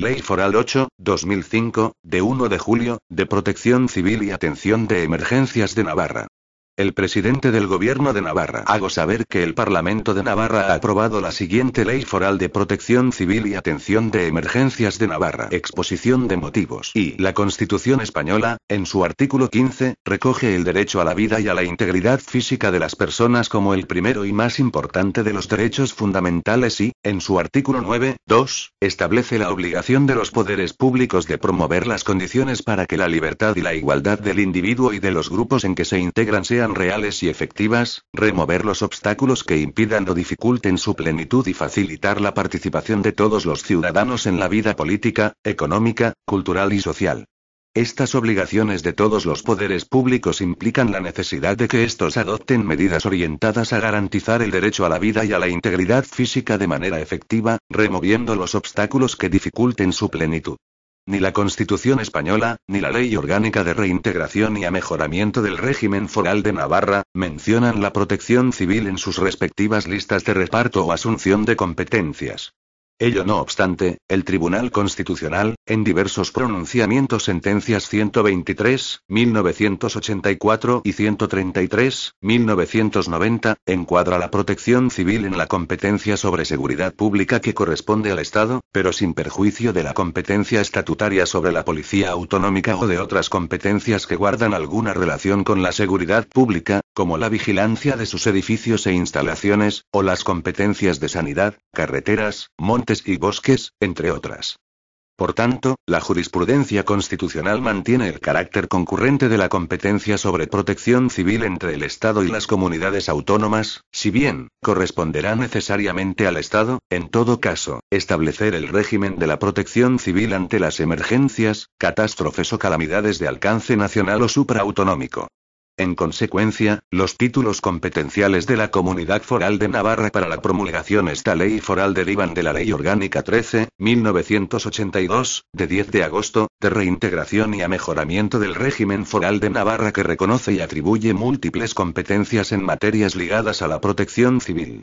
Ley Foral 8, 2005, de 1 de julio, de Protección Civil y Atención de Emergencias de Navarra. El presidente del Gobierno de Navarra. Hago saber que el Parlamento de Navarra ha aprobado la siguiente Ley Foral de Protección Civil y Atención de Emergencias de Navarra. Exposición de motivos. Y la Constitución española, en su artículo 15, recoge el derecho a la vida y a la integridad física de las personas como el primero y más importante de los derechos fundamentales y, en su artículo 9, 2, establece la obligación de los poderes públicos de promover las condiciones para que la libertad y la igualdad del individuo y de los grupos en que se integran sean sean reales y efectivas, remover los obstáculos que impidan o dificulten su plenitud y facilitar la participación de todos los ciudadanos en la vida política, económica, cultural y social. Estas obligaciones de todos los poderes públicos implican la necesidad de que estos adopten medidas orientadas a garantizar el derecho a la vida y a la integridad física de manera efectiva, removiendo los obstáculos que dificulten su plenitud. Ni la Constitución española, ni la Ley Orgánica de Reintegración y Amejoramiento del Régimen Foral de Navarra, mencionan la protección civil en sus respectivas listas de reparto o asunción de competencias. Ello no obstante, el Tribunal Constitucional, en diversos pronunciamientos sentencias 123, 1984 y 133, 1990, encuadra la protección civil en la competencia sobre seguridad pública que corresponde al Estado, pero sin perjuicio de la competencia estatutaria sobre la policía autonómica o de otras competencias que guardan alguna relación con la seguridad pública, como la vigilancia de sus edificios e instalaciones, o las competencias de sanidad, carreteras, montes, y bosques, entre otras. Por tanto, la jurisprudencia constitucional mantiene el carácter concurrente de la competencia sobre protección civil entre el Estado y las comunidades autónomas, si bien, corresponderá necesariamente al Estado, en todo caso, establecer el régimen de la protección civil ante las emergencias, catástrofes o calamidades de alcance nacional o supraautonómico. En consecuencia, los títulos competenciales de la Comunidad Foral de Navarra para la promulgación esta ley foral derivan de la Ley Orgánica 13, 1982, de 10 de agosto, de reintegración y a mejoramiento del régimen foral de Navarra que reconoce y atribuye múltiples competencias en materias ligadas a la protección civil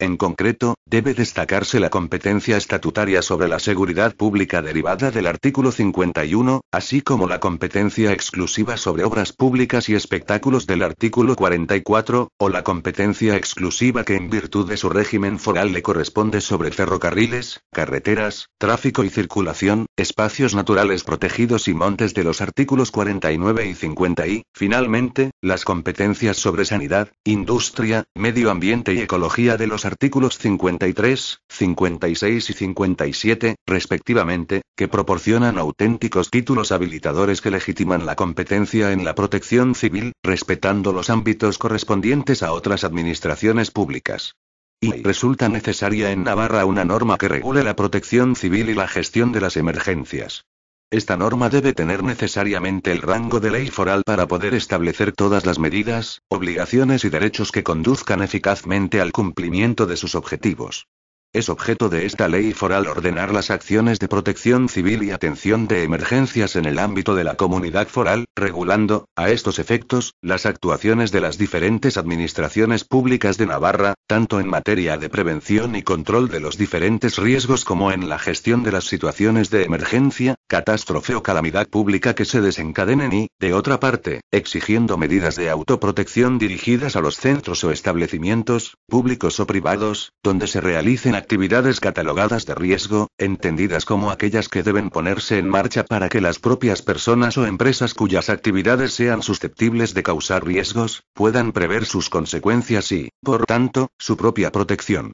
en concreto, debe destacarse la competencia estatutaria sobre la seguridad pública derivada del artículo 51, así como la competencia exclusiva sobre obras públicas y espectáculos del artículo 44, o la competencia exclusiva que en virtud de su régimen foral le corresponde sobre ferrocarriles, carreteras, tráfico y circulación, espacios naturales protegidos y montes de los artículos 49 y 50 y, finalmente, las competencias sobre sanidad, industria, medio ambiente y ecología de los artículos 53, 56 y 57, respectivamente, que proporcionan auténticos títulos habilitadores que legitiman la competencia en la protección civil, respetando los ámbitos correspondientes a otras administraciones públicas. Y resulta necesaria en Navarra una norma que regule la protección civil y la gestión de las emergencias. Esta norma debe tener necesariamente el rango de ley foral para poder establecer todas las medidas, obligaciones y derechos que conduzcan eficazmente al cumplimiento de sus objetivos. Es objeto de esta ley foral ordenar las acciones de protección civil y atención de emergencias en el ámbito de la comunidad foral, regulando, a estos efectos, las actuaciones de las diferentes administraciones públicas de Navarra, tanto en materia de prevención y control de los diferentes riesgos como en la gestión de las situaciones de emergencia, catástrofe o calamidad pública que se desencadenen y, de otra parte, exigiendo medidas de autoprotección dirigidas a los centros o establecimientos, públicos o privados, donde se realicen actividades actividades catalogadas de riesgo, entendidas como aquellas que deben ponerse en marcha para que las propias personas o empresas cuyas actividades sean susceptibles de causar riesgos, puedan prever sus consecuencias y, por tanto, su propia protección.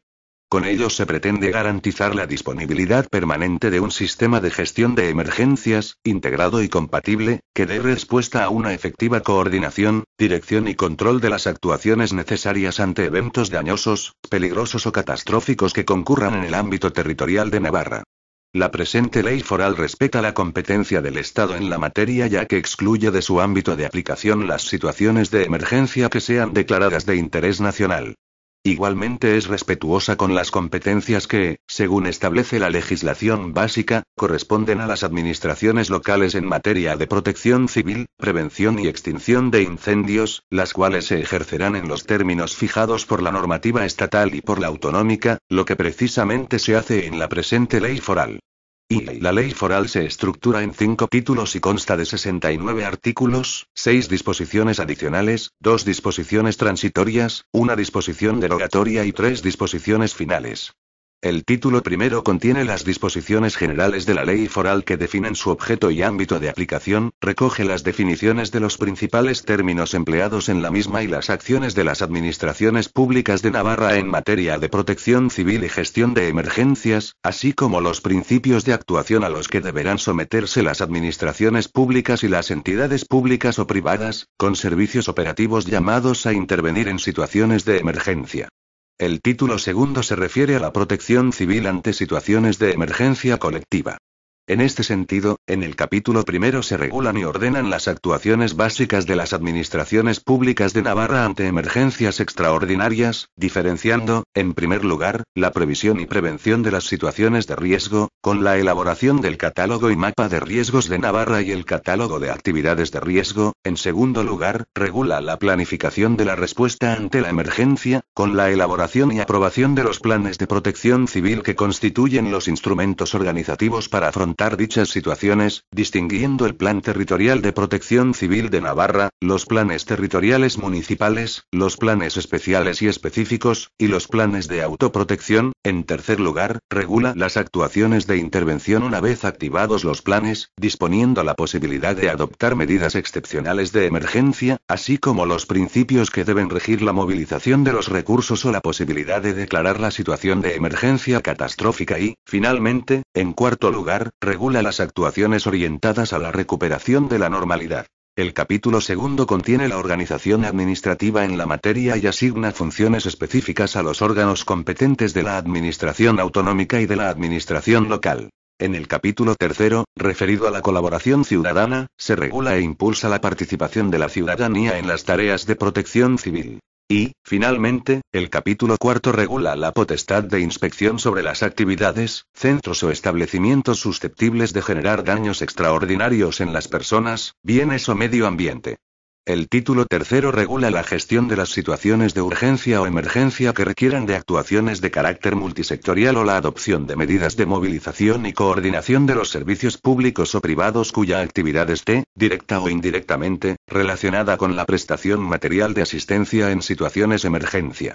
Con ello se pretende garantizar la disponibilidad permanente de un sistema de gestión de emergencias, integrado y compatible, que dé respuesta a una efectiva coordinación, dirección y control de las actuaciones necesarias ante eventos dañosos, peligrosos o catastróficos que concurran en el ámbito territorial de Navarra. La presente ley foral respeta la competencia del Estado en la materia ya que excluye de su ámbito de aplicación las situaciones de emergencia que sean declaradas de interés nacional. Igualmente es respetuosa con las competencias que, según establece la legislación básica, corresponden a las administraciones locales en materia de protección civil, prevención y extinción de incendios, las cuales se ejercerán en los términos fijados por la normativa estatal y por la autonómica, lo que precisamente se hace en la presente ley foral la ley foral se estructura en cinco títulos y consta de 69 artículos, seis disposiciones adicionales, dos disposiciones transitorias, una disposición derogatoria y tres disposiciones finales. El título primero contiene las disposiciones generales de la ley foral que definen su objeto y ámbito de aplicación, recoge las definiciones de los principales términos empleados en la misma y las acciones de las administraciones públicas de Navarra en materia de protección civil y gestión de emergencias, así como los principios de actuación a los que deberán someterse las administraciones públicas y las entidades públicas o privadas, con servicios operativos llamados a intervenir en situaciones de emergencia. El título segundo se refiere a la protección civil ante situaciones de emergencia colectiva. En este sentido, en el capítulo primero se regulan y ordenan las actuaciones básicas de las administraciones públicas de Navarra ante emergencias extraordinarias, diferenciando, en primer lugar, la previsión y prevención de las situaciones de riesgo, con la elaboración del catálogo y mapa de riesgos de Navarra y el catálogo de actividades de riesgo, en segundo lugar, regula la planificación de la respuesta ante la emergencia, con la elaboración y aprobación de los planes de protección civil que constituyen los instrumentos organizativos para afrontar dichas situaciones, distinguiendo el Plan Territorial de Protección Civil de Navarra, los planes territoriales municipales, los planes especiales y específicos, y los planes de autoprotección. En tercer lugar, regula las actuaciones de intervención una vez activados los planes, disponiendo la posibilidad de adoptar medidas excepcionales de emergencia, así como los principios que deben regir la movilización de los recursos o la posibilidad de declarar la situación de emergencia catastrófica y, finalmente, en cuarto lugar, Regula las actuaciones orientadas a la recuperación de la normalidad. El capítulo segundo contiene la organización administrativa en la materia y asigna funciones específicas a los órganos competentes de la administración autonómica y de la administración local. En el capítulo tercero, referido a la colaboración ciudadana, se regula e impulsa la participación de la ciudadanía en las tareas de protección civil. Y, finalmente, el capítulo cuarto regula la potestad de inspección sobre las actividades, centros o establecimientos susceptibles de generar daños extraordinarios en las personas, bienes o medio ambiente. El título tercero regula la gestión de las situaciones de urgencia o emergencia que requieran de actuaciones de carácter multisectorial o la adopción de medidas de movilización y coordinación de los servicios públicos o privados cuya actividad esté, directa o indirectamente, relacionada con la prestación material de asistencia en situaciones emergencia.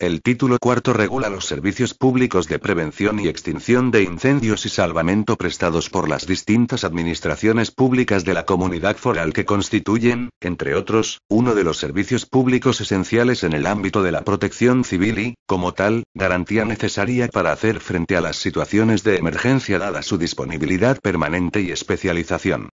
El título cuarto regula los servicios públicos de prevención y extinción de incendios y salvamento prestados por las distintas administraciones públicas de la comunidad foral que constituyen, entre otros, uno de los servicios públicos esenciales en el ámbito de la protección civil y, como tal, garantía necesaria para hacer frente a las situaciones de emergencia dada su disponibilidad permanente y especialización.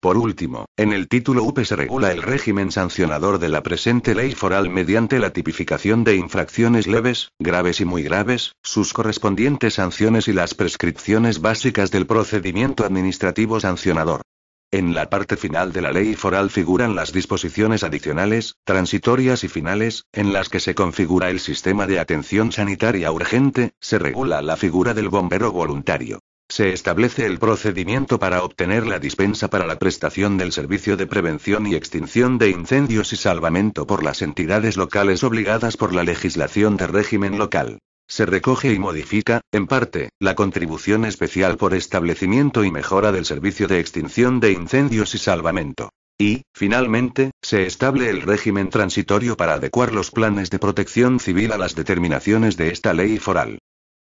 Por último, en el título UP se regula el régimen sancionador de la presente ley foral mediante la tipificación de infracciones leves, graves y muy graves, sus correspondientes sanciones y las prescripciones básicas del procedimiento administrativo sancionador. En la parte final de la ley foral figuran las disposiciones adicionales, transitorias y finales, en las que se configura el sistema de atención sanitaria urgente, se regula la figura del bombero voluntario se establece el procedimiento para obtener la dispensa para la prestación del servicio de prevención y extinción de incendios y salvamento por las entidades locales obligadas por la legislación de régimen local. Se recoge y modifica, en parte, la contribución especial por establecimiento y mejora del servicio de extinción de incendios y salvamento. Y, finalmente, se estable el régimen transitorio para adecuar los planes de protección civil a las determinaciones de esta ley foral.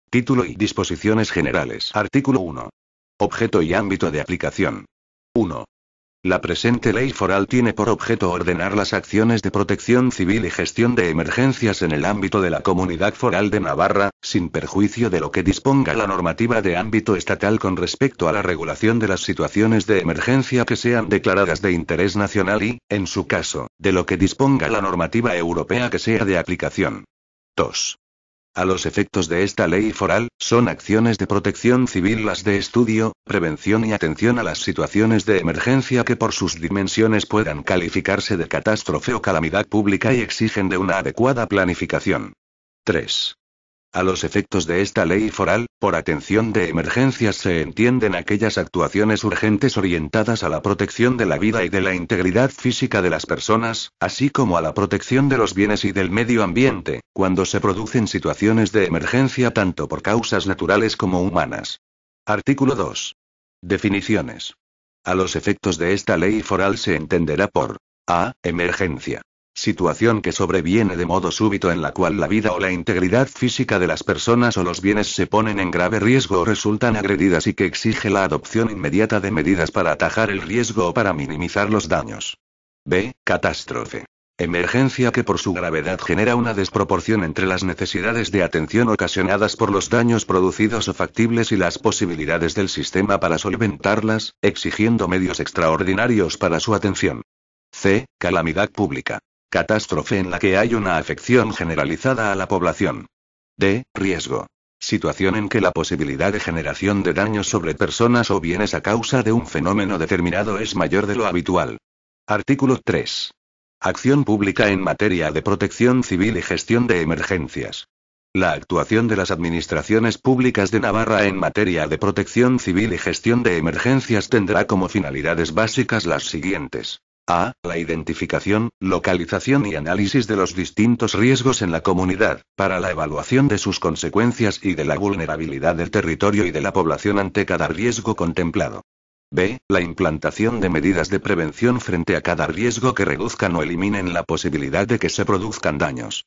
Título y disposiciones generales. Artículo 1. Objeto y ámbito de aplicación. 1. La presente ley foral tiene por objeto ordenar las acciones de protección civil y gestión de emergencias en el ámbito de la comunidad foral de Navarra, sin perjuicio de lo que disponga la normativa de ámbito estatal con respecto a la regulación de las situaciones de emergencia que sean declaradas de interés nacional y, en su caso, de lo que disponga la normativa europea que sea de aplicación. 2. A los efectos de esta ley foral, son acciones de protección civil las de estudio, prevención y atención a las situaciones de emergencia que por sus dimensiones puedan calificarse de catástrofe o calamidad pública y exigen de una adecuada planificación. 3. A los efectos de esta ley foral, por atención de emergencias se entienden aquellas actuaciones urgentes orientadas a la protección de la vida y de la integridad física de las personas, así como a la protección de los bienes y del medio ambiente, cuando se producen situaciones de emergencia tanto por causas naturales como humanas. Artículo 2. Definiciones. A los efectos de esta ley foral se entenderá por a. Emergencia situación que sobreviene de modo súbito en la cual la vida o la integridad física de las personas o los bienes se ponen en grave riesgo o resultan agredidas y que exige la adopción inmediata de medidas para atajar el riesgo o para minimizar los daños. B. Catástrofe. Emergencia que por su gravedad genera una desproporción entre las necesidades de atención ocasionadas por los daños producidos o factibles y las posibilidades del sistema para solventarlas, exigiendo medios extraordinarios para su atención. C. Calamidad pública. Catástrofe en la que hay una afección generalizada a la población. D. Riesgo. Situación en que la posibilidad de generación de daños sobre personas o bienes a causa de un fenómeno determinado es mayor de lo habitual. Artículo 3. Acción pública en materia de protección civil y gestión de emergencias. La actuación de las administraciones públicas de Navarra en materia de protección civil y gestión de emergencias tendrá como finalidades básicas las siguientes. A. La identificación, localización y análisis de los distintos riesgos en la comunidad, para la evaluación de sus consecuencias y de la vulnerabilidad del territorio y de la población ante cada riesgo contemplado. B. La implantación de medidas de prevención frente a cada riesgo que reduzcan o eliminen la posibilidad de que se produzcan daños.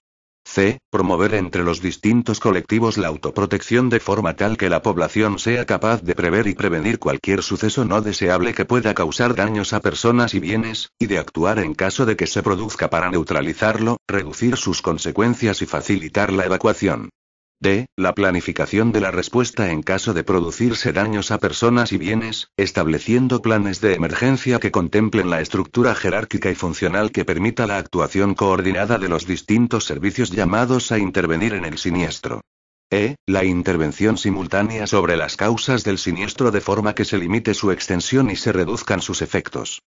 C. Promover entre los distintos colectivos la autoprotección de forma tal que la población sea capaz de prever y prevenir cualquier suceso no deseable que pueda causar daños a personas y bienes, y de actuar en caso de que se produzca para neutralizarlo, reducir sus consecuencias y facilitar la evacuación. D. La planificación de la respuesta en caso de producirse daños a personas y bienes, estableciendo planes de emergencia que contemplen la estructura jerárquica y funcional que permita la actuación coordinada de los distintos servicios llamados a intervenir en el siniestro. E. La intervención simultánea sobre las causas del siniestro de forma que se limite su extensión y se reduzcan sus efectos.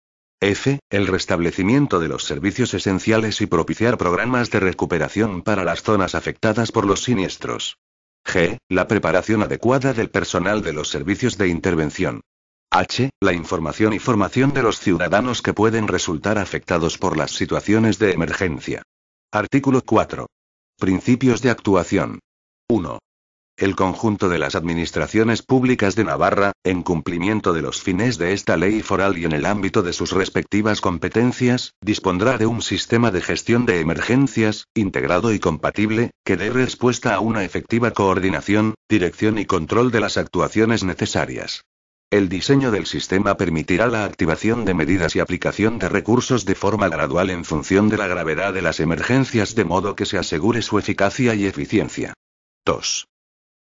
F. El restablecimiento de los servicios esenciales y propiciar programas de recuperación para las zonas afectadas por los siniestros. G. La preparación adecuada del personal de los servicios de intervención. H. La información y formación de los ciudadanos que pueden resultar afectados por las situaciones de emergencia. Artículo 4. Principios de actuación. 1. El conjunto de las administraciones públicas de Navarra, en cumplimiento de los fines de esta ley foral y en el ámbito de sus respectivas competencias, dispondrá de un sistema de gestión de emergencias, integrado y compatible, que dé respuesta a una efectiva coordinación, dirección y control de las actuaciones necesarias. El diseño del sistema permitirá la activación de medidas y aplicación de recursos de forma gradual en función de la gravedad de las emergencias de modo que se asegure su eficacia y eficiencia. 2.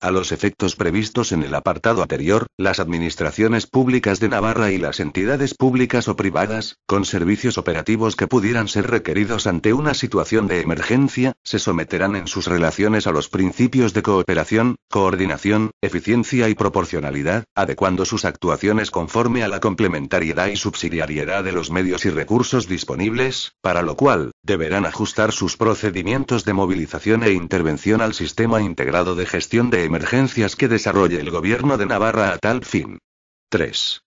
A los efectos previstos en el apartado anterior, las administraciones públicas de Navarra y las entidades públicas o privadas, con servicios operativos que pudieran ser requeridos ante una situación de emergencia, se someterán en sus relaciones a los principios de cooperación, coordinación, eficiencia y proporcionalidad, adecuando sus actuaciones conforme a la complementariedad y subsidiariedad de los medios y recursos disponibles, para lo cual, deberán ajustar sus procedimientos de movilización e intervención al sistema integrado de gestión de emergencias que desarrolle el gobierno de Navarra a tal fin. 3.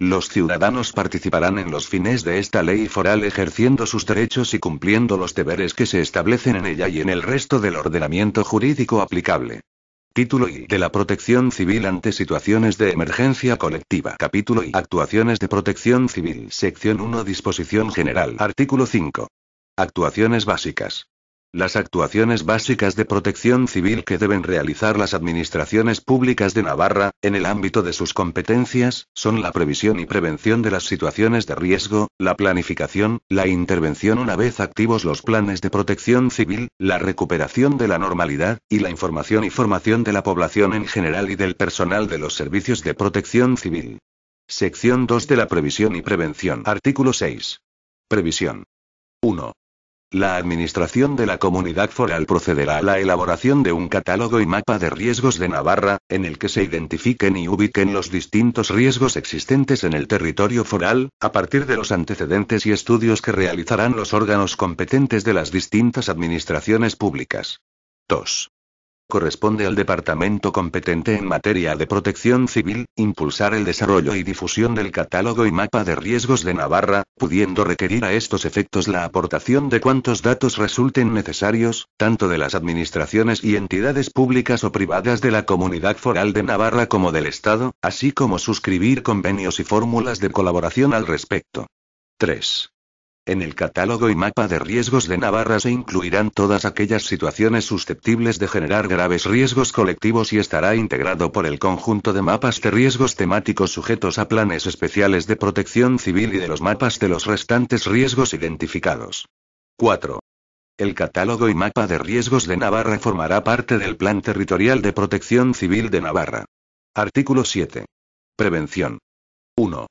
Los ciudadanos participarán en los fines de esta ley foral ejerciendo sus derechos y cumpliendo los deberes que se establecen en ella y en el resto del ordenamiento jurídico aplicable. Título I de la protección civil ante situaciones de emergencia colectiva. Capítulo I Actuaciones de protección civil. Sección 1 Disposición general. Artículo 5. Actuaciones básicas. Las actuaciones básicas de protección civil que deben realizar las administraciones públicas de Navarra, en el ámbito de sus competencias, son la previsión y prevención de las situaciones de riesgo, la planificación, la intervención una vez activos los planes de protección civil, la recuperación de la normalidad, y la información y formación de la población en general y del personal de los servicios de protección civil. Sección 2 de la previsión y prevención. Artículo 6. Previsión. 1. La administración de la comunidad foral procederá a la elaboración de un catálogo y mapa de riesgos de Navarra, en el que se identifiquen y ubiquen los distintos riesgos existentes en el territorio foral, a partir de los antecedentes y estudios que realizarán los órganos competentes de las distintas administraciones públicas. 2 corresponde al departamento competente en materia de protección civil, impulsar el desarrollo y difusión del catálogo y mapa de riesgos de Navarra, pudiendo requerir a estos efectos la aportación de cuantos datos resulten necesarios, tanto de las administraciones y entidades públicas o privadas de la comunidad foral de Navarra como del Estado, así como suscribir convenios y fórmulas de colaboración al respecto. 3. En el catálogo y mapa de riesgos de Navarra se incluirán todas aquellas situaciones susceptibles de generar graves riesgos colectivos y estará integrado por el conjunto de mapas de riesgos temáticos sujetos a planes especiales de protección civil y de los mapas de los restantes riesgos identificados. 4. El catálogo y mapa de riesgos de Navarra formará parte del Plan Territorial de Protección Civil de Navarra. Artículo 7. Prevención. 1.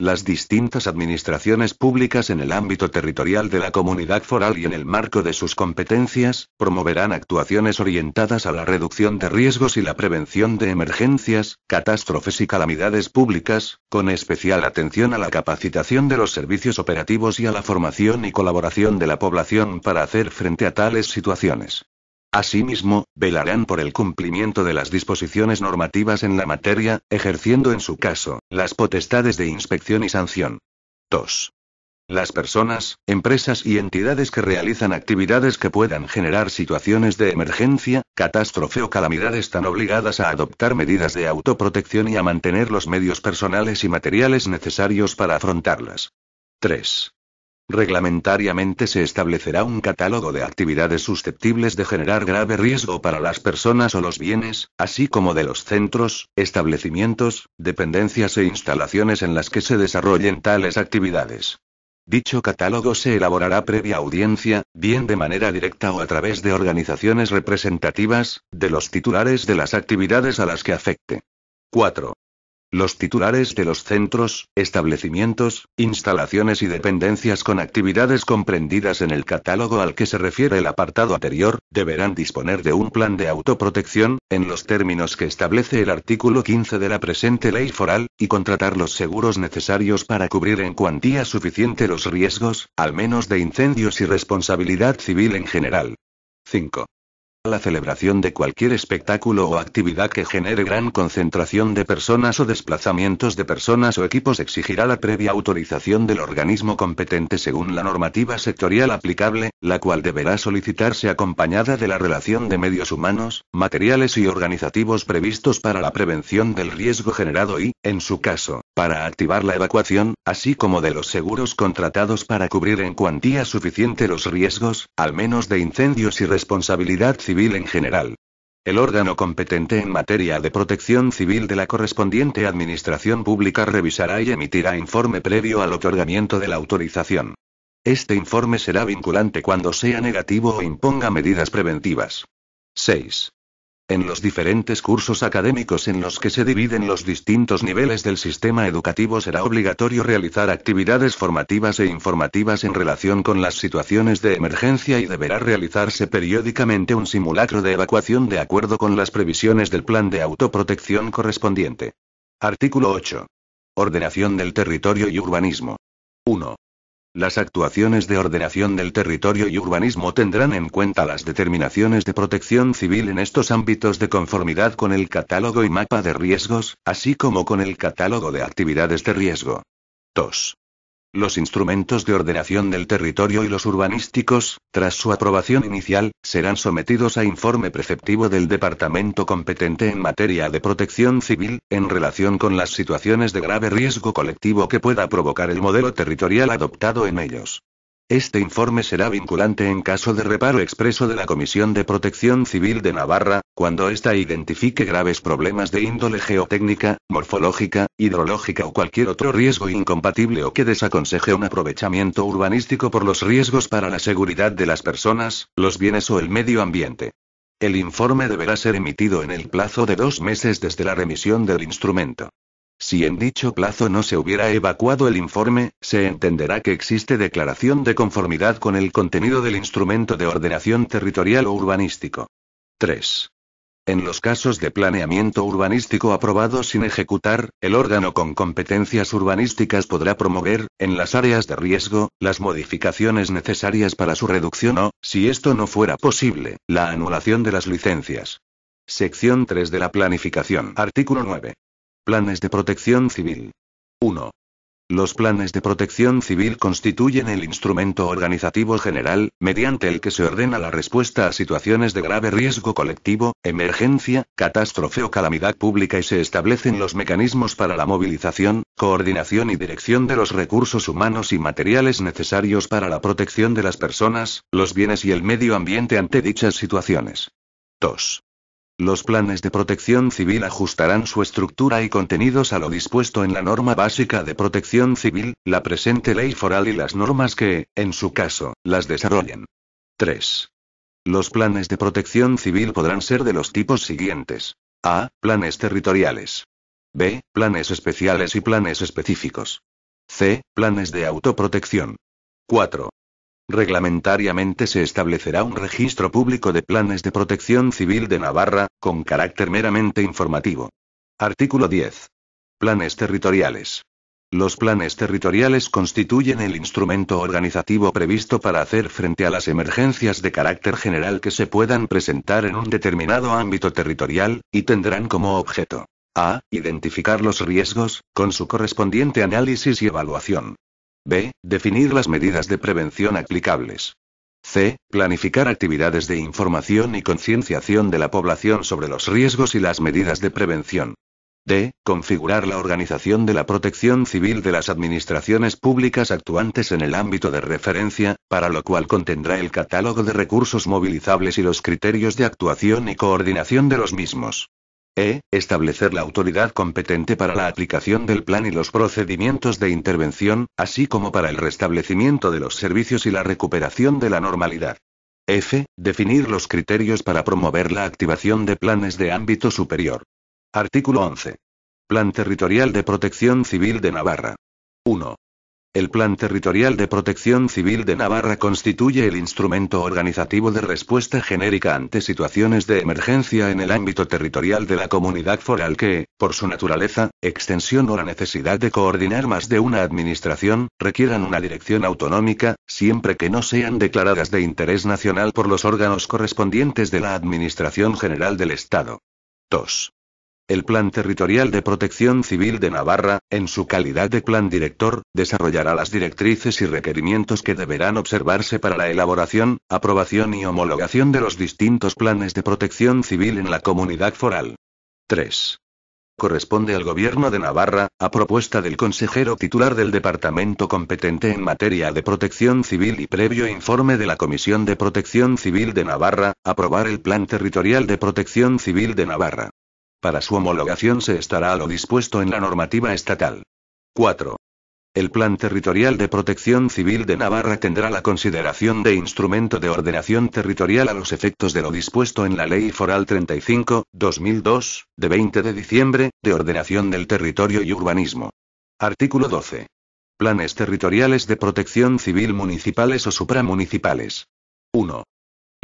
Las distintas administraciones públicas en el ámbito territorial de la comunidad foral y en el marco de sus competencias, promoverán actuaciones orientadas a la reducción de riesgos y la prevención de emergencias, catástrofes y calamidades públicas, con especial atención a la capacitación de los servicios operativos y a la formación y colaboración de la población para hacer frente a tales situaciones. Asimismo, velarán por el cumplimiento de las disposiciones normativas en la materia, ejerciendo en su caso, las potestades de inspección y sanción. 2. Las personas, empresas y entidades que realizan actividades que puedan generar situaciones de emergencia, catástrofe o calamidad están obligadas a adoptar medidas de autoprotección y a mantener los medios personales y materiales necesarios para afrontarlas. 3. Reglamentariamente se establecerá un catálogo de actividades susceptibles de generar grave riesgo para las personas o los bienes, así como de los centros, establecimientos, dependencias e instalaciones en las que se desarrollen tales actividades. Dicho catálogo se elaborará previa audiencia, bien de manera directa o a través de organizaciones representativas, de los titulares de las actividades a las que afecte. 4. Los titulares de los centros, establecimientos, instalaciones y dependencias con actividades comprendidas en el catálogo al que se refiere el apartado anterior, deberán disponer de un plan de autoprotección, en los términos que establece el artículo 15 de la presente ley foral, y contratar los seguros necesarios para cubrir en cuantía suficiente los riesgos, al menos de incendios y responsabilidad civil en general. 5 la celebración de cualquier espectáculo o actividad que genere gran concentración de personas o desplazamientos de personas o equipos exigirá la previa autorización del organismo competente según la normativa sectorial aplicable, la cual deberá solicitarse acompañada de la relación de medios humanos, materiales y organizativos previstos para la prevención del riesgo generado y, en su caso, para activar la evacuación, así como de los seguros contratados para cubrir en cuantía suficiente los riesgos, al menos de incendios y responsabilidad civil en general. El órgano competente en materia de protección civil de la correspondiente administración pública revisará y emitirá informe previo al otorgamiento de la autorización. Este informe será vinculante cuando sea negativo o imponga medidas preventivas. 6. En los diferentes cursos académicos en los que se dividen los distintos niveles del sistema educativo será obligatorio realizar actividades formativas e informativas en relación con las situaciones de emergencia y deberá realizarse periódicamente un simulacro de evacuación de acuerdo con las previsiones del plan de autoprotección correspondiente. Artículo 8. Ordenación del territorio y urbanismo. 1. Las actuaciones de ordenación del territorio y urbanismo tendrán en cuenta las determinaciones de protección civil en estos ámbitos de conformidad con el catálogo y mapa de riesgos, así como con el catálogo de actividades de riesgo. 2. Los instrumentos de ordenación del territorio y los urbanísticos, tras su aprobación inicial, serán sometidos a informe preceptivo del departamento competente en materia de protección civil, en relación con las situaciones de grave riesgo colectivo que pueda provocar el modelo territorial adoptado en ellos. Este informe será vinculante en caso de reparo expreso de la Comisión de Protección Civil de Navarra, cuando ésta identifique graves problemas de índole geotécnica, morfológica, hidrológica o cualquier otro riesgo incompatible o que desaconseje un aprovechamiento urbanístico por los riesgos para la seguridad de las personas, los bienes o el medio ambiente. El informe deberá ser emitido en el plazo de dos meses desde la remisión del instrumento. Si en dicho plazo no se hubiera evacuado el informe, se entenderá que existe declaración de conformidad con el contenido del instrumento de ordenación territorial o urbanístico. 3. En los casos de planeamiento urbanístico aprobado sin ejecutar, el órgano con competencias urbanísticas podrá promover, en las áreas de riesgo, las modificaciones necesarias para su reducción o, si esto no fuera posible, la anulación de las licencias. Sección 3 de la Planificación. Artículo 9. Planes de protección civil. 1. Los planes de protección civil constituyen el instrumento organizativo general, mediante el que se ordena la respuesta a situaciones de grave riesgo colectivo, emergencia, catástrofe o calamidad pública y se establecen los mecanismos para la movilización, coordinación y dirección de los recursos humanos y materiales necesarios para la protección de las personas, los bienes y el medio ambiente ante dichas situaciones. 2. Los planes de protección civil ajustarán su estructura y contenidos a lo dispuesto en la norma básica de protección civil, la presente ley foral y las normas que, en su caso, las desarrollen. 3. Los planes de protección civil podrán ser de los tipos siguientes. A. Planes territoriales. B. Planes especiales y planes específicos. C. Planes de autoprotección. 4. Reglamentariamente se establecerá un registro público de planes de protección civil de Navarra, con carácter meramente informativo. Artículo 10. Planes territoriales. Los planes territoriales constituyen el instrumento organizativo previsto para hacer frente a las emergencias de carácter general que se puedan presentar en un determinado ámbito territorial, y tendrán como objeto a. Identificar los riesgos, con su correspondiente análisis y evaluación. B. Definir las medidas de prevención aplicables. C. Planificar actividades de información y concienciación de la población sobre los riesgos y las medidas de prevención. D. Configurar la organización de la protección civil de las administraciones públicas actuantes en el ámbito de referencia, para lo cual contendrá el catálogo de recursos movilizables y los criterios de actuación y coordinación de los mismos. E. Establecer la autoridad competente para la aplicación del plan y los procedimientos de intervención, así como para el restablecimiento de los servicios y la recuperación de la normalidad. F. Definir los criterios para promover la activación de planes de ámbito superior. Artículo 11. Plan Territorial de Protección Civil de Navarra. 1. El Plan Territorial de Protección Civil de Navarra constituye el instrumento organizativo de respuesta genérica ante situaciones de emergencia en el ámbito territorial de la comunidad foral que, por su naturaleza, extensión o la necesidad de coordinar más de una administración, requieran una dirección autonómica, siempre que no sean declaradas de interés nacional por los órganos correspondientes de la Administración General del Estado. 2. El Plan Territorial de Protección Civil de Navarra, en su calidad de plan director, desarrollará las directrices y requerimientos que deberán observarse para la elaboración, aprobación y homologación de los distintos planes de protección civil en la comunidad foral. 3. Corresponde al Gobierno de Navarra, a propuesta del consejero titular del departamento competente en materia de protección civil y previo informe de la Comisión de Protección Civil de Navarra, aprobar el Plan Territorial de Protección Civil de Navarra. Para su homologación se estará a lo dispuesto en la normativa estatal. 4. El Plan Territorial de Protección Civil de Navarra tendrá la consideración de instrumento de ordenación territorial a los efectos de lo dispuesto en la Ley Foral 35-2002, de 20 de diciembre, de ordenación del territorio y urbanismo. Artículo 12. Planes territoriales de protección civil municipales o supramunicipales. 1.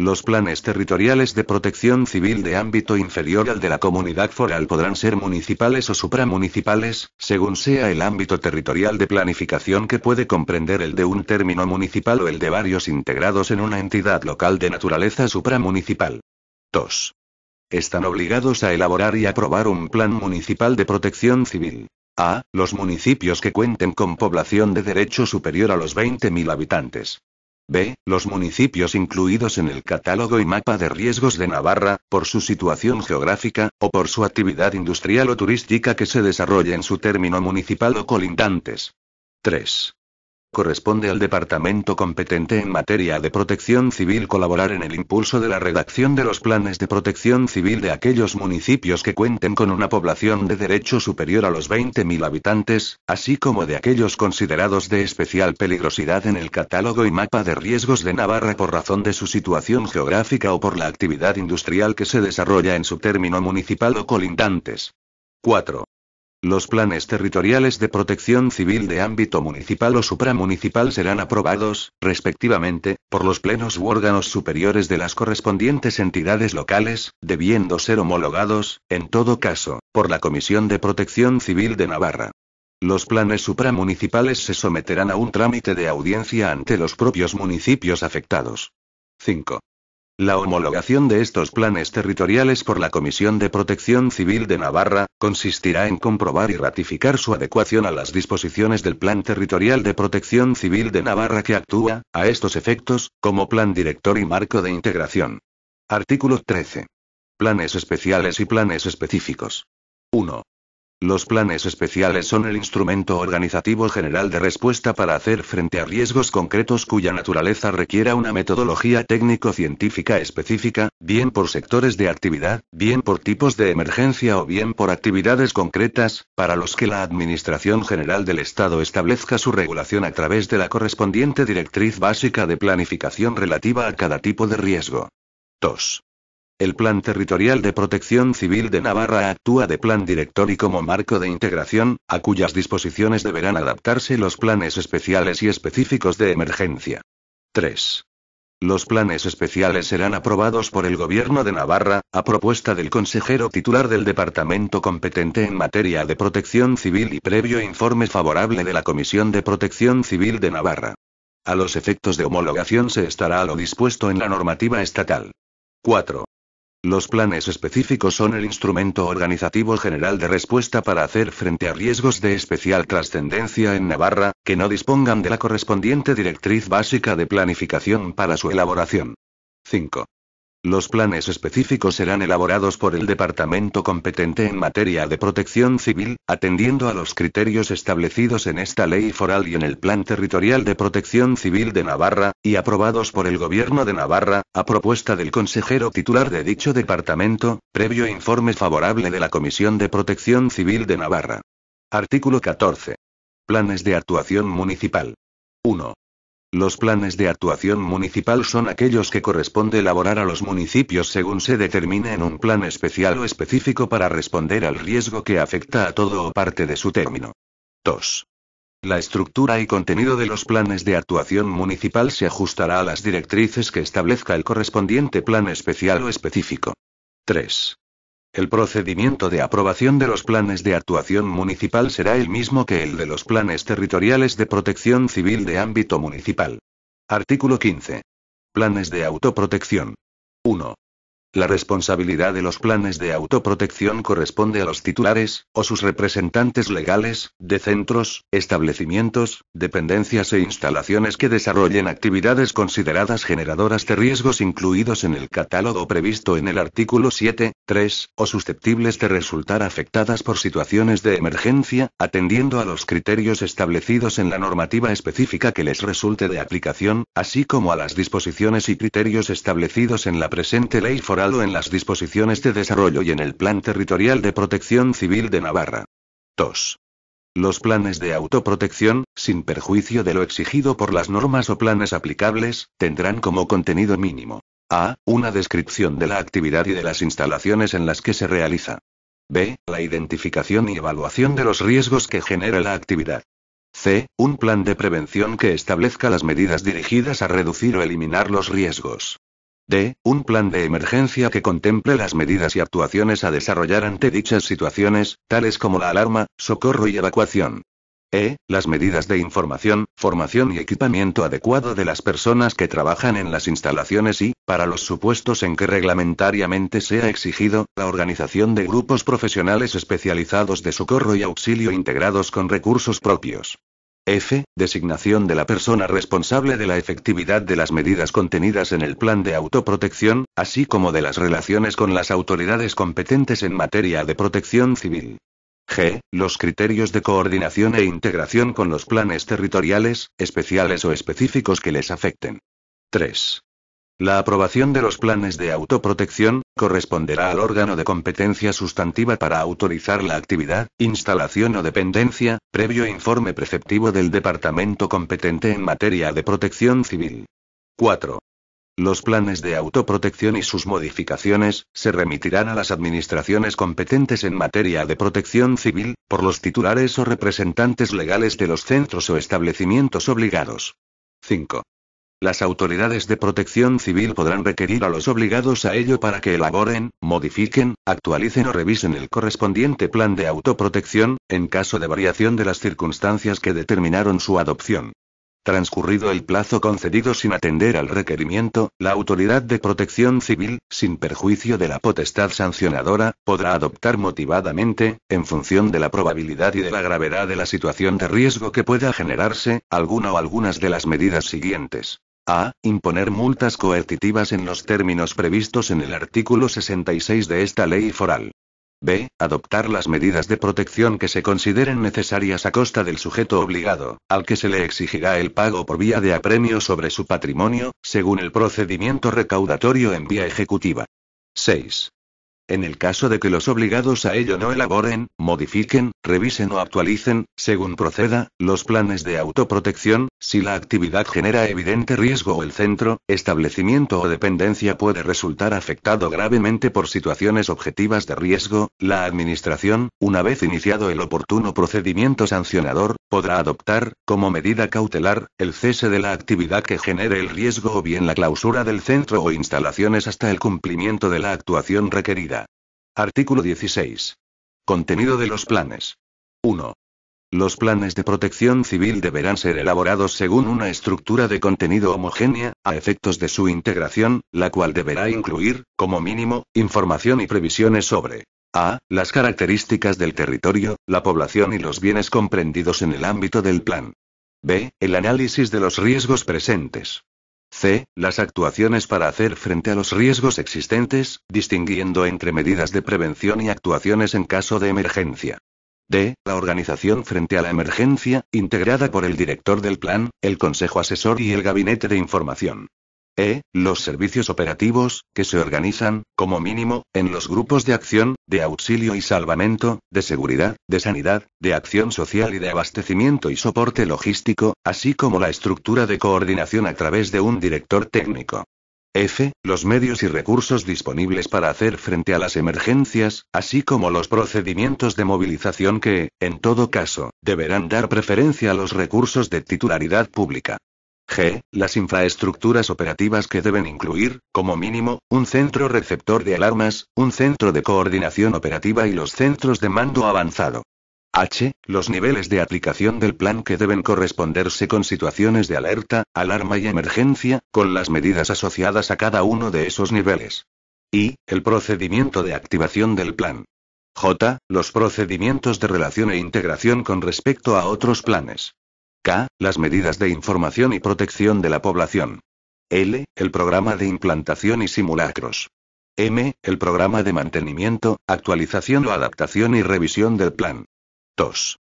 Los planes territoriales de protección civil de ámbito inferior al de la comunidad foral podrán ser municipales o supramunicipales, según sea el ámbito territorial de planificación que puede comprender el de un término municipal o el de varios integrados en una entidad local de naturaleza supramunicipal. 2. Están obligados a elaborar y aprobar un plan municipal de protección civil. A. Los municipios que cuenten con población de derecho superior a los 20.000 habitantes. B. Los municipios incluidos en el catálogo y mapa de riesgos de Navarra, por su situación geográfica, o por su actividad industrial o turística que se desarrolle en su término municipal o colindantes. 3 corresponde al departamento competente en materia de protección civil colaborar en el impulso de la redacción de los planes de protección civil de aquellos municipios que cuenten con una población de derecho superior a los 20.000 habitantes, así como de aquellos considerados de especial peligrosidad en el catálogo y mapa de riesgos de Navarra por razón de su situación geográfica o por la actividad industrial que se desarrolla en su término municipal o colindantes. 4. Los planes territoriales de protección civil de ámbito municipal o supramunicipal serán aprobados, respectivamente, por los plenos u órganos superiores de las correspondientes entidades locales, debiendo ser homologados, en todo caso, por la Comisión de Protección Civil de Navarra. Los planes supramunicipales se someterán a un trámite de audiencia ante los propios municipios afectados. 5. La homologación de estos planes territoriales por la Comisión de Protección Civil de Navarra, consistirá en comprobar y ratificar su adecuación a las disposiciones del Plan Territorial de Protección Civil de Navarra que actúa, a estos efectos, como plan director y marco de integración. Artículo 13. Planes especiales y planes específicos. 1. Los planes especiales son el instrumento organizativo general de respuesta para hacer frente a riesgos concretos cuya naturaleza requiera una metodología técnico-científica específica, bien por sectores de actividad, bien por tipos de emergencia o bien por actividades concretas, para los que la Administración General del Estado establezca su regulación a través de la correspondiente directriz básica de planificación relativa a cada tipo de riesgo. 2. El Plan Territorial de Protección Civil de Navarra actúa de plan director y como marco de integración, a cuyas disposiciones deberán adaptarse los planes especiales y específicos de emergencia. 3. Los planes especiales serán aprobados por el Gobierno de Navarra, a propuesta del consejero titular del departamento competente en materia de protección civil y previo informe favorable de la Comisión de Protección Civil de Navarra. A los efectos de homologación se estará a lo dispuesto en la normativa estatal. 4. Los planes específicos son el instrumento organizativo general de respuesta para hacer frente a riesgos de especial trascendencia en Navarra, que no dispongan de la correspondiente directriz básica de planificación para su elaboración. 5. Los planes específicos serán elaborados por el departamento competente en materia de protección civil, atendiendo a los criterios establecidos en esta ley foral y en el Plan Territorial de Protección Civil de Navarra, y aprobados por el Gobierno de Navarra, a propuesta del consejero titular de dicho departamento, previo informe favorable de la Comisión de Protección Civil de Navarra. Artículo 14. Planes de actuación municipal. 1. Los planes de actuación municipal son aquellos que corresponde elaborar a los municipios según se determine en un plan especial o específico para responder al riesgo que afecta a todo o parte de su término. 2. La estructura y contenido de los planes de actuación municipal se ajustará a las directrices que establezca el correspondiente plan especial o específico. 3. El procedimiento de aprobación de los planes de actuación municipal será el mismo que el de los planes territoriales de protección civil de ámbito municipal. Artículo 15. Planes de autoprotección. 1. La responsabilidad de los planes de autoprotección corresponde a los titulares, o sus representantes legales, de centros, establecimientos, dependencias e instalaciones que desarrollen actividades consideradas generadoras de riesgos incluidos en el catálogo previsto en el artículo 7, 3, o susceptibles de resultar afectadas por situaciones de emergencia, atendiendo a los criterios establecidos en la normativa específica que les resulte de aplicación, así como a las disposiciones y criterios establecidos en la presente ley en las disposiciones de desarrollo y en el Plan Territorial de Protección Civil de Navarra. 2. Los planes de autoprotección, sin perjuicio de lo exigido por las normas o planes aplicables, tendrán como contenido mínimo. A. Una descripción de la actividad y de las instalaciones en las que se realiza. B. La identificación y evaluación de los riesgos que genera la actividad. C. Un plan de prevención que establezca las medidas dirigidas a reducir o eliminar los riesgos. D. Un plan de emergencia que contemple las medidas y actuaciones a desarrollar ante dichas situaciones, tales como la alarma, socorro y evacuación. E. Las medidas de información, formación y equipamiento adecuado de las personas que trabajan en las instalaciones y, para los supuestos en que reglamentariamente sea exigido, la organización de grupos profesionales especializados de socorro y auxilio integrados con recursos propios. F. Designación de la persona responsable de la efectividad de las medidas contenidas en el plan de autoprotección, así como de las relaciones con las autoridades competentes en materia de protección civil. G. Los criterios de coordinación e integración con los planes territoriales, especiales o específicos que les afecten. 3. La aprobación de los planes de autoprotección corresponderá al órgano de competencia sustantiva para autorizar la actividad, instalación o dependencia, previo informe preceptivo del departamento competente en materia de protección civil. 4. Los planes de autoprotección y sus modificaciones se remitirán a las administraciones competentes en materia de protección civil, por los titulares o representantes legales de los centros o establecimientos obligados. 5. Las autoridades de protección civil podrán requerir a los obligados a ello para que elaboren, modifiquen, actualicen o revisen el correspondiente plan de autoprotección, en caso de variación de las circunstancias que determinaron su adopción. Transcurrido el plazo concedido sin atender al requerimiento, la Autoridad de Protección Civil, sin perjuicio de la potestad sancionadora, podrá adoptar motivadamente, en función de la probabilidad y de la gravedad de la situación de riesgo que pueda generarse, alguna o algunas de las medidas siguientes a. Imponer multas coercitivas en los términos previstos en el artículo 66 de esta ley foral. B. Adoptar las medidas de protección que se consideren necesarias a costa del sujeto obligado, al que se le exigirá el pago por vía de apremio sobre su patrimonio, según el procedimiento recaudatorio en vía ejecutiva. 6. En el caso de que los obligados a ello no elaboren, modifiquen, revisen o actualicen, según proceda, los planes de autoprotección, si la actividad genera evidente riesgo o el centro, establecimiento o dependencia puede resultar afectado gravemente por situaciones objetivas de riesgo, la Administración, una vez iniciado el oportuno procedimiento sancionador, podrá adoptar, como medida cautelar, el cese de la actividad que genere el riesgo o bien la clausura del centro o instalaciones hasta el cumplimiento de la actuación requerida. Artículo 16. Contenido de los planes. 1. Los planes de protección civil deberán ser elaborados según una estructura de contenido homogénea, a efectos de su integración, la cual deberá incluir, como mínimo, información y previsiones sobre a. Las características del territorio, la población y los bienes comprendidos en el ámbito del plan. B. El análisis de los riesgos presentes. C. Las actuaciones para hacer frente a los riesgos existentes, distinguiendo entre medidas de prevención y actuaciones en caso de emergencia. D. La organización frente a la emergencia, integrada por el director del plan, el consejo asesor y el gabinete de información. E. Los servicios operativos, que se organizan, como mínimo, en los grupos de acción, de auxilio y salvamento, de seguridad, de sanidad, de acción social y de abastecimiento y soporte logístico, así como la estructura de coordinación a través de un director técnico. F. Los medios y recursos disponibles para hacer frente a las emergencias, así como los procedimientos de movilización que, en todo caso, deberán dar preferencia a los recursos de titularidad pública. G. Las infraestructuras operativas que deben incluir, como mínimo, un centro receptor de alarmas, un centro de coordinación operativa y los centros de mando avanzado. H. Los niveles de aplicación del plan que deben corresponderse con situaciones de alerta, alarma y emergencia, con las medidas asociadas a cada uno de esos niveles. i. El procedimiento de activación del plan. J. Los procedimientos de relación e integración con respecto a otros planes. K. Las medidas de información y protección de la población. L. El programa de implantación y simulacros. M. El programa de mantenimiento, actualización o adaptación y revisión del plan. 2.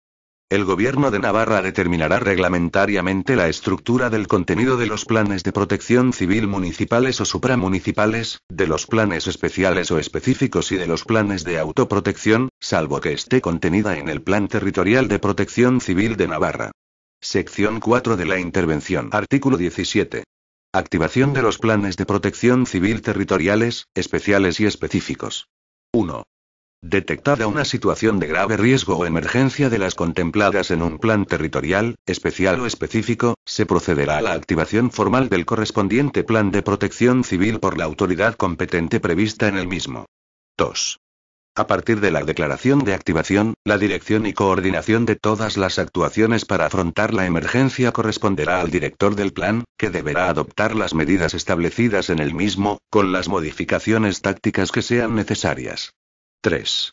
El gobierno de Navarra determinará reglamentariamente la estructura del contenido de los planes de protección civil municipales o supramunicipales, de los planes especiales o específicos y de los planes de autoprotección, salvo que esté contenida en el Plan Territorial de Protección Civil de Navarra. Sección 4 de la Intervención. Artículo 17. Activación de los planes de protección civil territoriales, especiales y específicos. 1. Detectada una situación de grave riesgo o emergencia de las contempladas en un plan territorial, especial o específico, se procederá a la activación formal del correspondiente plan de protección civil por la autoridad competente prevista en el mismo. 2. A partir de la declaración de activación, la dirección y coordinación de todas las actuaciones para afrontar la emergencia corresponderá al director del plan, que deberá adoptar las medidas establecidas en el mismo, con las modificaciones tácticas que sean necesarias. 3.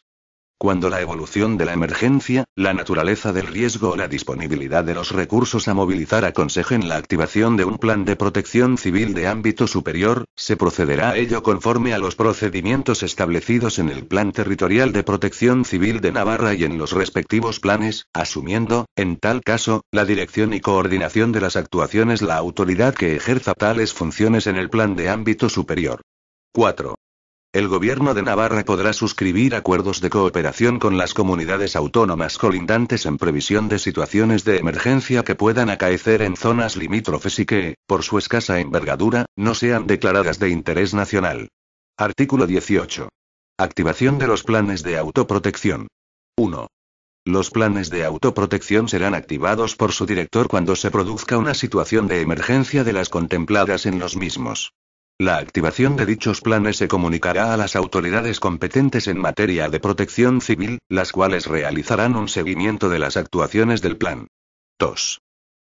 Cuando la evolución de la emergencia, la naturaleza del riesgo o la disponibilidad de los recursos a movilizar aconsejen la activación de un plan de protección civil de ámbito superior, se procederá a ello conforme a los procedimientos establecidos en el Plan Territorial de Protección Civil de Navarra y en los respectivos planes, asumiendo, en tal caso, la dirección y coordinación de las actuaciones la autoridad que ejerza tales funciones en el plan de ámbito superior. 4. El gobierno de Navarra podrá suscribir acuerdos de cooperación con las comunidades autónomas colindantes en previsión de situaciones de emergencia que puedan acaecer en zonas limítrofes y que, por su escasa envergadura, no sean declaradas de interés nacional. Artículo 18. Activación de los planes de autoprotección. 1. Los planes de autoprotección serán activados por su director cuando se produzca una situación de emergencia de las contempladas en los mismos. La activación de dichos planes se comunicará a las autoridades competentes en materia de protección civil, las cuales realizarán un seguimiento de las actuaciones del plan. 2.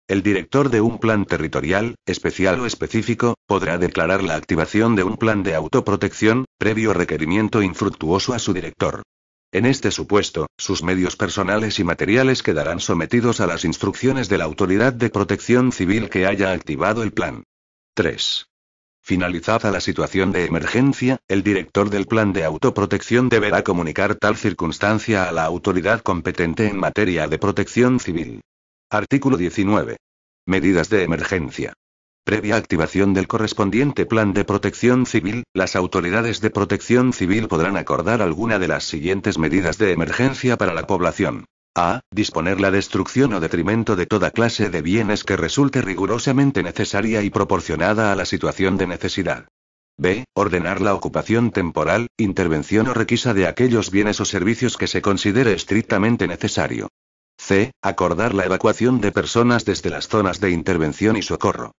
El director de un plan territorial, especial o específico, podrá declarar la activación de un plan de autoprotección, previo requerimiento infructuoso a su director. En este supuesto, sus medios personales y materiales quedarán sometidos a las instrucciones de la Autoridad de Protección Civil que haya activado el plan. 3. Finalizada la situación de emergencia, el director del plan de autoprotección deberá comunicar tal circunstancia a la autoridad competente en materia de protección civil. Artículo 19. Medidas de emergencia. Previa activación del correspondiente plan de protección civil, las autoridades de protección civil podrán acordar alguna de las siguientes medidas de emergencia para la población. A. Disponer la destrucción o detrimento de toda clase de bienes que resulte rigurosamente necesaria y proporcionada a la situación de necesidad. B. Ordenar la ocupación temporal, intervención o requisa de aquellos bienes o servicios que se considere estrictamente necesario. C. Acordar la evacuación de personas desde las zonas de intervención y socorro.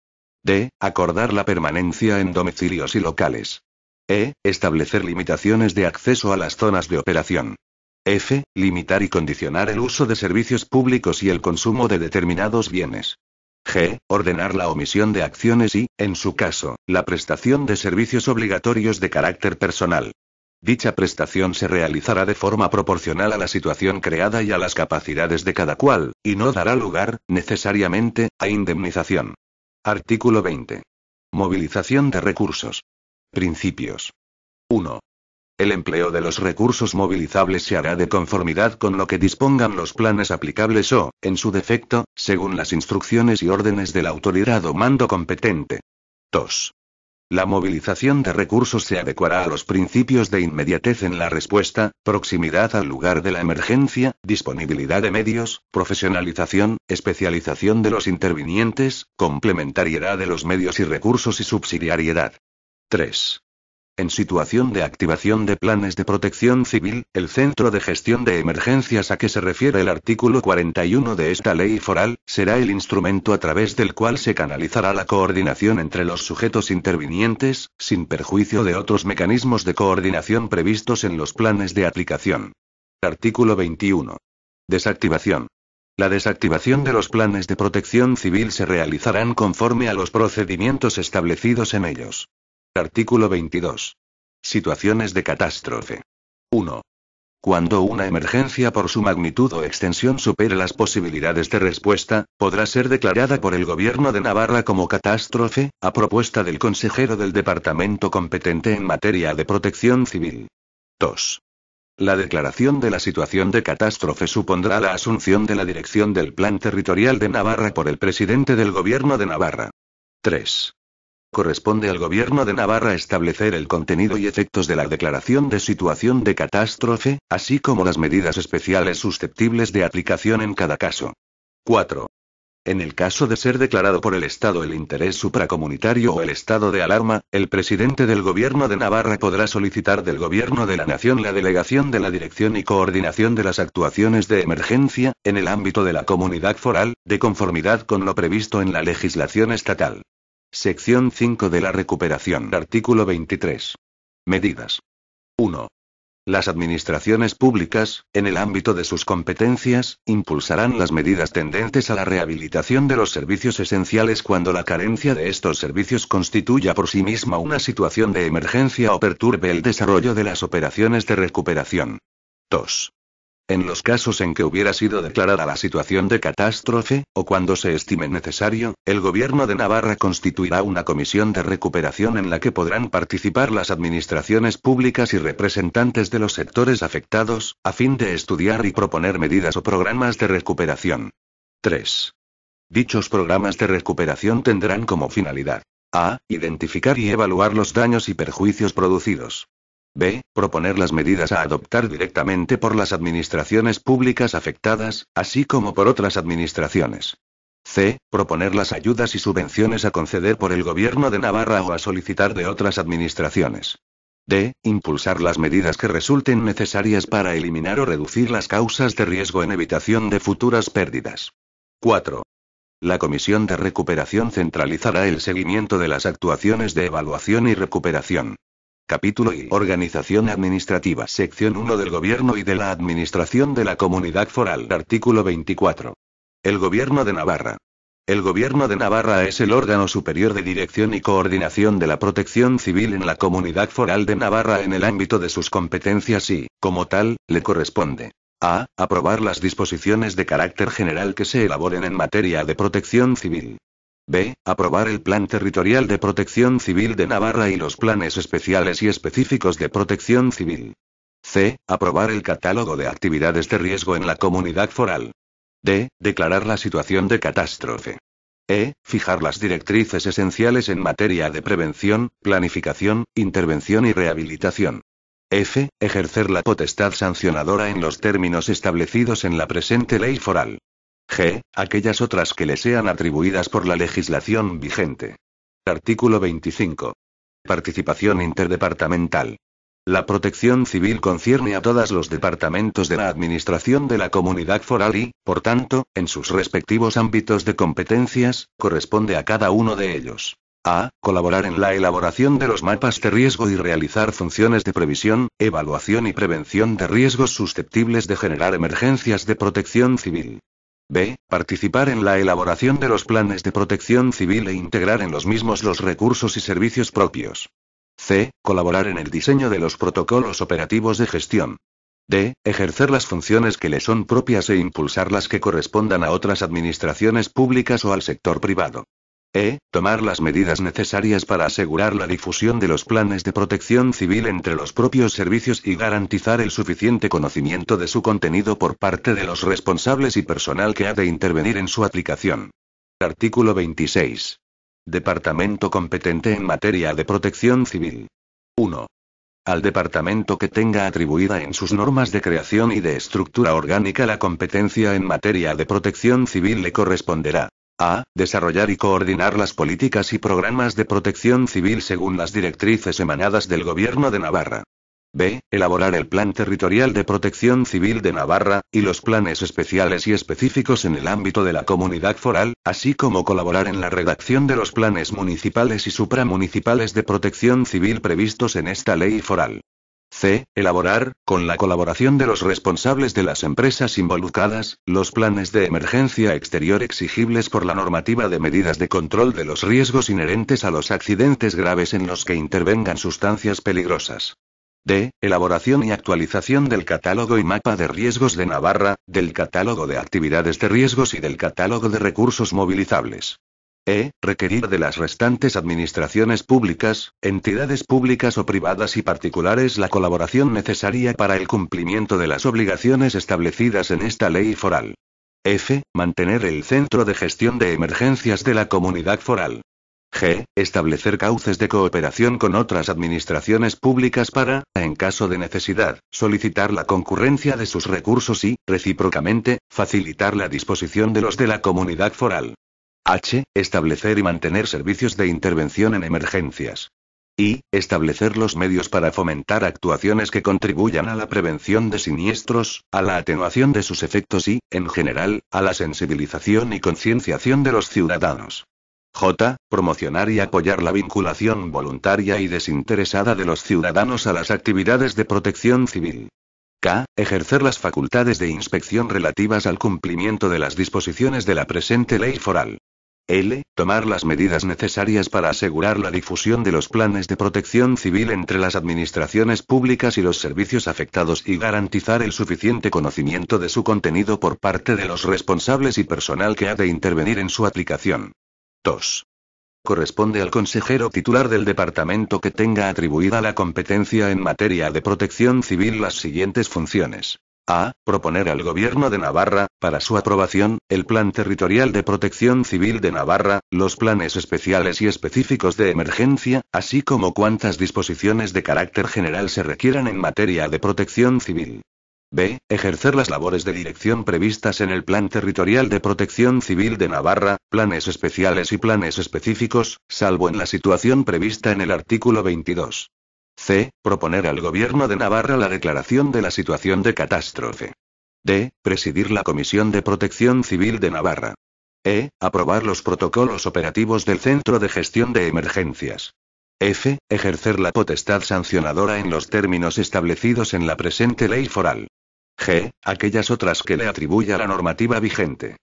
D. Acordar la permanencia en domicilios y locales. E. Establecer limitaciones de acceso a las zonas de operación. F. Limitar y condicionar el uso de servicios públicos y el consumo de determinados bienes. G. Ordenar la omisión de acciones y, en su caso, la prestación de servicios obligatorios de carácter personal. Dicha prestación se realizará de forma proporcional a la situación creada y a las capacidades de cada cual, y no dará lugar, necesariamente, a indemnización. Artículo 20. Movilización de recursos. Principios. 1. El empleo de los recursos movilizables se hará de conformidad con lo que dispongan los planes aplicables o, en su defecto, según las instrucciones y órdenes de la autoridad o mando competente. 2. La movilización de recursos se adecuará a los principios de inmediatez en la respuesta, proximidad al lugar de la emergencia, disponibilidad de medios, profesionalización, especialización de los intervinientes, complementariedad de los medios y recursos y subsidiariedad. 3. En situación de activación de planes de protección civil, el Centro de Gestión de Emergencias a que se refiere el artículo 41 de esta ley foral, será el instrumento a través del cual se canalizará la coordinación entre los sujetos intervinientes, sin perjuicio de otros mecanismos de coordinación previstos en los planes de aplicación. Artículo 21. Desactivación. La desactivación de los planes de protección civil se realizarán conforme a los procedimientos establecidos en ellos. Artículo 22. Situaciones de catástrofe. 1. Cuando una emergencia por su magnitud o extensión supere las posibilidades de respuesta, podrá ser declarada por el Gobierno de Navarra como catástrofe, a propuesta del consejero del departamento competente en materia de protección civil. 2. La declaración de la situación de catástrofe supondrá la asunción de la dirección del Plan Territorial de Navarra por el presidente del Gobierno de Navarra. 3. Corresponde al Gobierno de Navarra establecer el contenido y efectos de la declaración de situación de catástrofe, así como las medidas especiales susceptibles de aplicación en cada caso. 4. En el caso de ser declarado por el Estado el interés supracomunitario o el estado de alarma, el presidente del Gobierno de Navarra podrá solicitar del Gobierno de la Nación la delegación de la dirección y coordinación de las actuaciones de emergencia, en el ámbito de la comunidad foral, de conformidad con lo previsto en la legislación estatal. Sección 5 de la recuperación. Artículo 23. Medidas. 1. Las administraciones públicas, en el ámbito de sus competencias, impulsarán las medidas tendentes a la rehabilitación de los servicios esenciales cuando la carencia de estos servicios constituya por sí misma una situación de emergencia o perturbe el desarrollo de las operaciones de recuperación. 2. En los casos en que hubiera sido declarada la situación de catástrofe, o cuando se estime necesario, el Gobierno de Navarra constituirá una comisión de recuperación en la que podrán participar las administraciones públicas y representantes de los sectores afectados, a fin de estudiar y proponer medidas o programas de recuperación. 3. Dichos programas de recuperación tendrán como finalidad a. Identificar y evaluar los daños y perjuicios producidos. B. Proponer las medidas a adoptar directamente por las administraciones públicas afectadas, así como por otras administraciones. C. Proponer las ayudas y subvenciones a conceder por el Gobierno de Navarra o a solicitar de otras administraciones. D. Impulsar las medidas que resulten necesarias para eliminar o reducir las causas de riesgo en evitación de futuras pérdidas. 4. La Comisión de Recuperación centralizará el seguimiento de las actuaciones de evaluación y recuperación. Capítulo I Organización Administrativa. Sección 1 del Gobierno y de la Administración de la Comunidad Foral. Artículo 24. El Gobierno de Navarra. El Gobierno de Navarra es el órgano superior de dirección y coordinación de la protección civil en la Comunidad Foral de Navarra en el ámbito de sus competencias y, como tal, le corresponde. A. Aprobar las disposiciones de carácter general que se elaboren en materia de protección civil. B. Aprobar el Plan Territorial de Protección Civil de Navarra y los planes especiales y específicos de protección civil. C. Aprobar el catálogo de actividades de riesgo en la comunidad foral. D. Declarar la situación de catástrofe. E. Fijar las directrices esenciales en materia de prevención, planificación, intervención y rehabilitación. F. Ejercer la potestad sancionadora en los términos establecidos en la presente ley foral g. aquellas otras que le sean atribuidas por la legislación vigente. Artículo 25. Participación interdepartamental. La protección civil concierne a todos los departamentos de la Administración de la Comunidad Foral y, por tanto, en sus respectivos ámbitos de competencias, corresponde a cada uno de ellos. A. Colaborar en la elaboración de los mapas de riesgo y realizar funciones de previsión, evaluación y prevención de riesgos susceptibles de generar emergencias de protección civil. B. Participar en la elaboración de los planes de protección civil e integrar en los mismos los recursos y servicios propios. C. Colaborar en el diseño de los protocolos operativos de gestión. D. Ejercer las funciones que le son propias e impulsar las que correspondan a otras administraciones públicas o al sector privado. E. Tomar las medidas necesarias para asegurar la difusión de los planes de protección civil entre los propios servicios y garantizar el suficiente conocimiento de su contenido por parte de los responsables y personal que ha de intervenir en su aplicación. Artículo 26. Departamento competente en materia de protección civil. 1 al departamento que tenga atribuida en sus normas de creación y de estructura orgánica la competencia en materia de protección civil le corresponderá a. Desarrollar y coordinar las políticas y programas de protección civil según las directrices emanadas del Gobierno de Navarra. B. Elaborar el Plan Territorial de Protección Civil de Navarra, y los planes especiales y específicos en el ámbito de la comunidad foral, así como colaborar en la redacción de los planes municipales y supramunicipales de protección civil previstos en esta ley foral. C. Elaborar, con la colaboración de los responsables de las empresas involucradas, los planes de emergencia exterior exigibles por la normativa de medidas de control de los riesgos inherentes a los accidentes graves en los que intervengan sustancias peligrosas. D. Elaboración y actualización del catálogo y mapa de riesgos de Navarra, del catálogo de actividades de riesgos y del catálogo de recursos movilizables. E. Requerir de las restantes administraciones públicas, entidades públicas o privadas y particulares la colaboración necesaria para el cumplimiento de las obligaciones establecidas en esta ley foral. F. Mantener el centro de gestión de emergencias de la comunidad foral. G. Establecer cauces de cooperación con otras administraciones públicas para, en caso de necesidad, solicitar la concurrencia de sus recursos y, recíprocamente, facilitar la disposición de los de la comunidad foral. H. Establecer y mantener servicios de intervención en emergencias. Y. Establecer los medios para fomentar actuaciones que contribuyan a la prevención de siniestros, a la atenuación de sus efectos y, en general, a la sensibilización y concienciación de los ciudadanos. J. Promocionar y apoyar la vinculación voluntaria y desinteresada de los ciudadanos a las actividades de protección civil. K. Ejercer las facultades de inspección relativas al cumplimiento de las disposiciones de la presente ley foral. L. Tomar las medidas necesarias para asegurar la difusión de los planes de protección civil entre las administraciones públicas y los servicios afectados y garantizar el suficiente conocimiento de su contenido por parte de los responsables y personal que ha de intervenir en su aplicación. 2. Corresponde al consejero titular del departamento que tenga atribuida la competencia en materia de protección civil las siguientes funciones a. Proponer al Gobierno de Navarra, para su aprobación, el Plan Territorial de Protección Civil de Navarra, los planes especiales y específicos de emergencia, así como cuantas disposiciones de carácter general se requieran en materia de protección civil. B. Ejercer las labores de dirección previstas en el Plan Territorial de Protección Civil de Navarra, planes especiales y planes específicos, salvo en la situación prevista en el artículo 22. C. Proponer al Gobierno de Navarra la declaración de la situación de catástrofe. D. Presidir la Comisión de Protección Civil de Navarra. E. Aprobar los protocolos operativos del Centro de Gestión de Emergencias. F. Ejercer la potestad sancionadora en los términos establecidos en la presente ley foral. G. Aquellas otras que le atribuya la normativa vigente.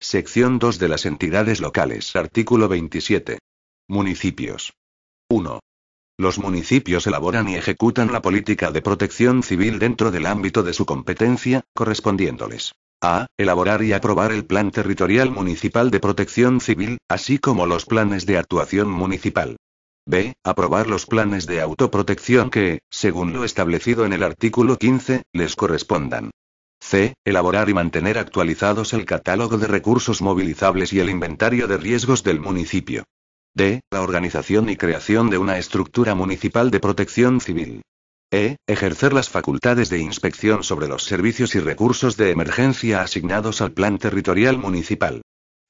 Sección 2 de las entidades locales. Artículo 27. Municipios. 1. Los municipios elaboran y ejecutan la política de protección civil dentro del ámbito de su competencia, correspondiéndoles a. Elaborar y aprobar el Plan Territorial Municipal de Protección Civil, así como los planes de actuación municipal. B. Aprobar los planes de autoprotección que, según lo establecido en el artículo 15, les correspondan. C. Elaborar y mantener actualizados el catálogo de recursos movilizables y el inventario de riesgos del municipio. D. La organización y creación de una estructura municipal de protección civil. E. Ejercer las facultades de inspección sobre los servicios y recursos de emergencia asignados al Plan Territorial Municipal.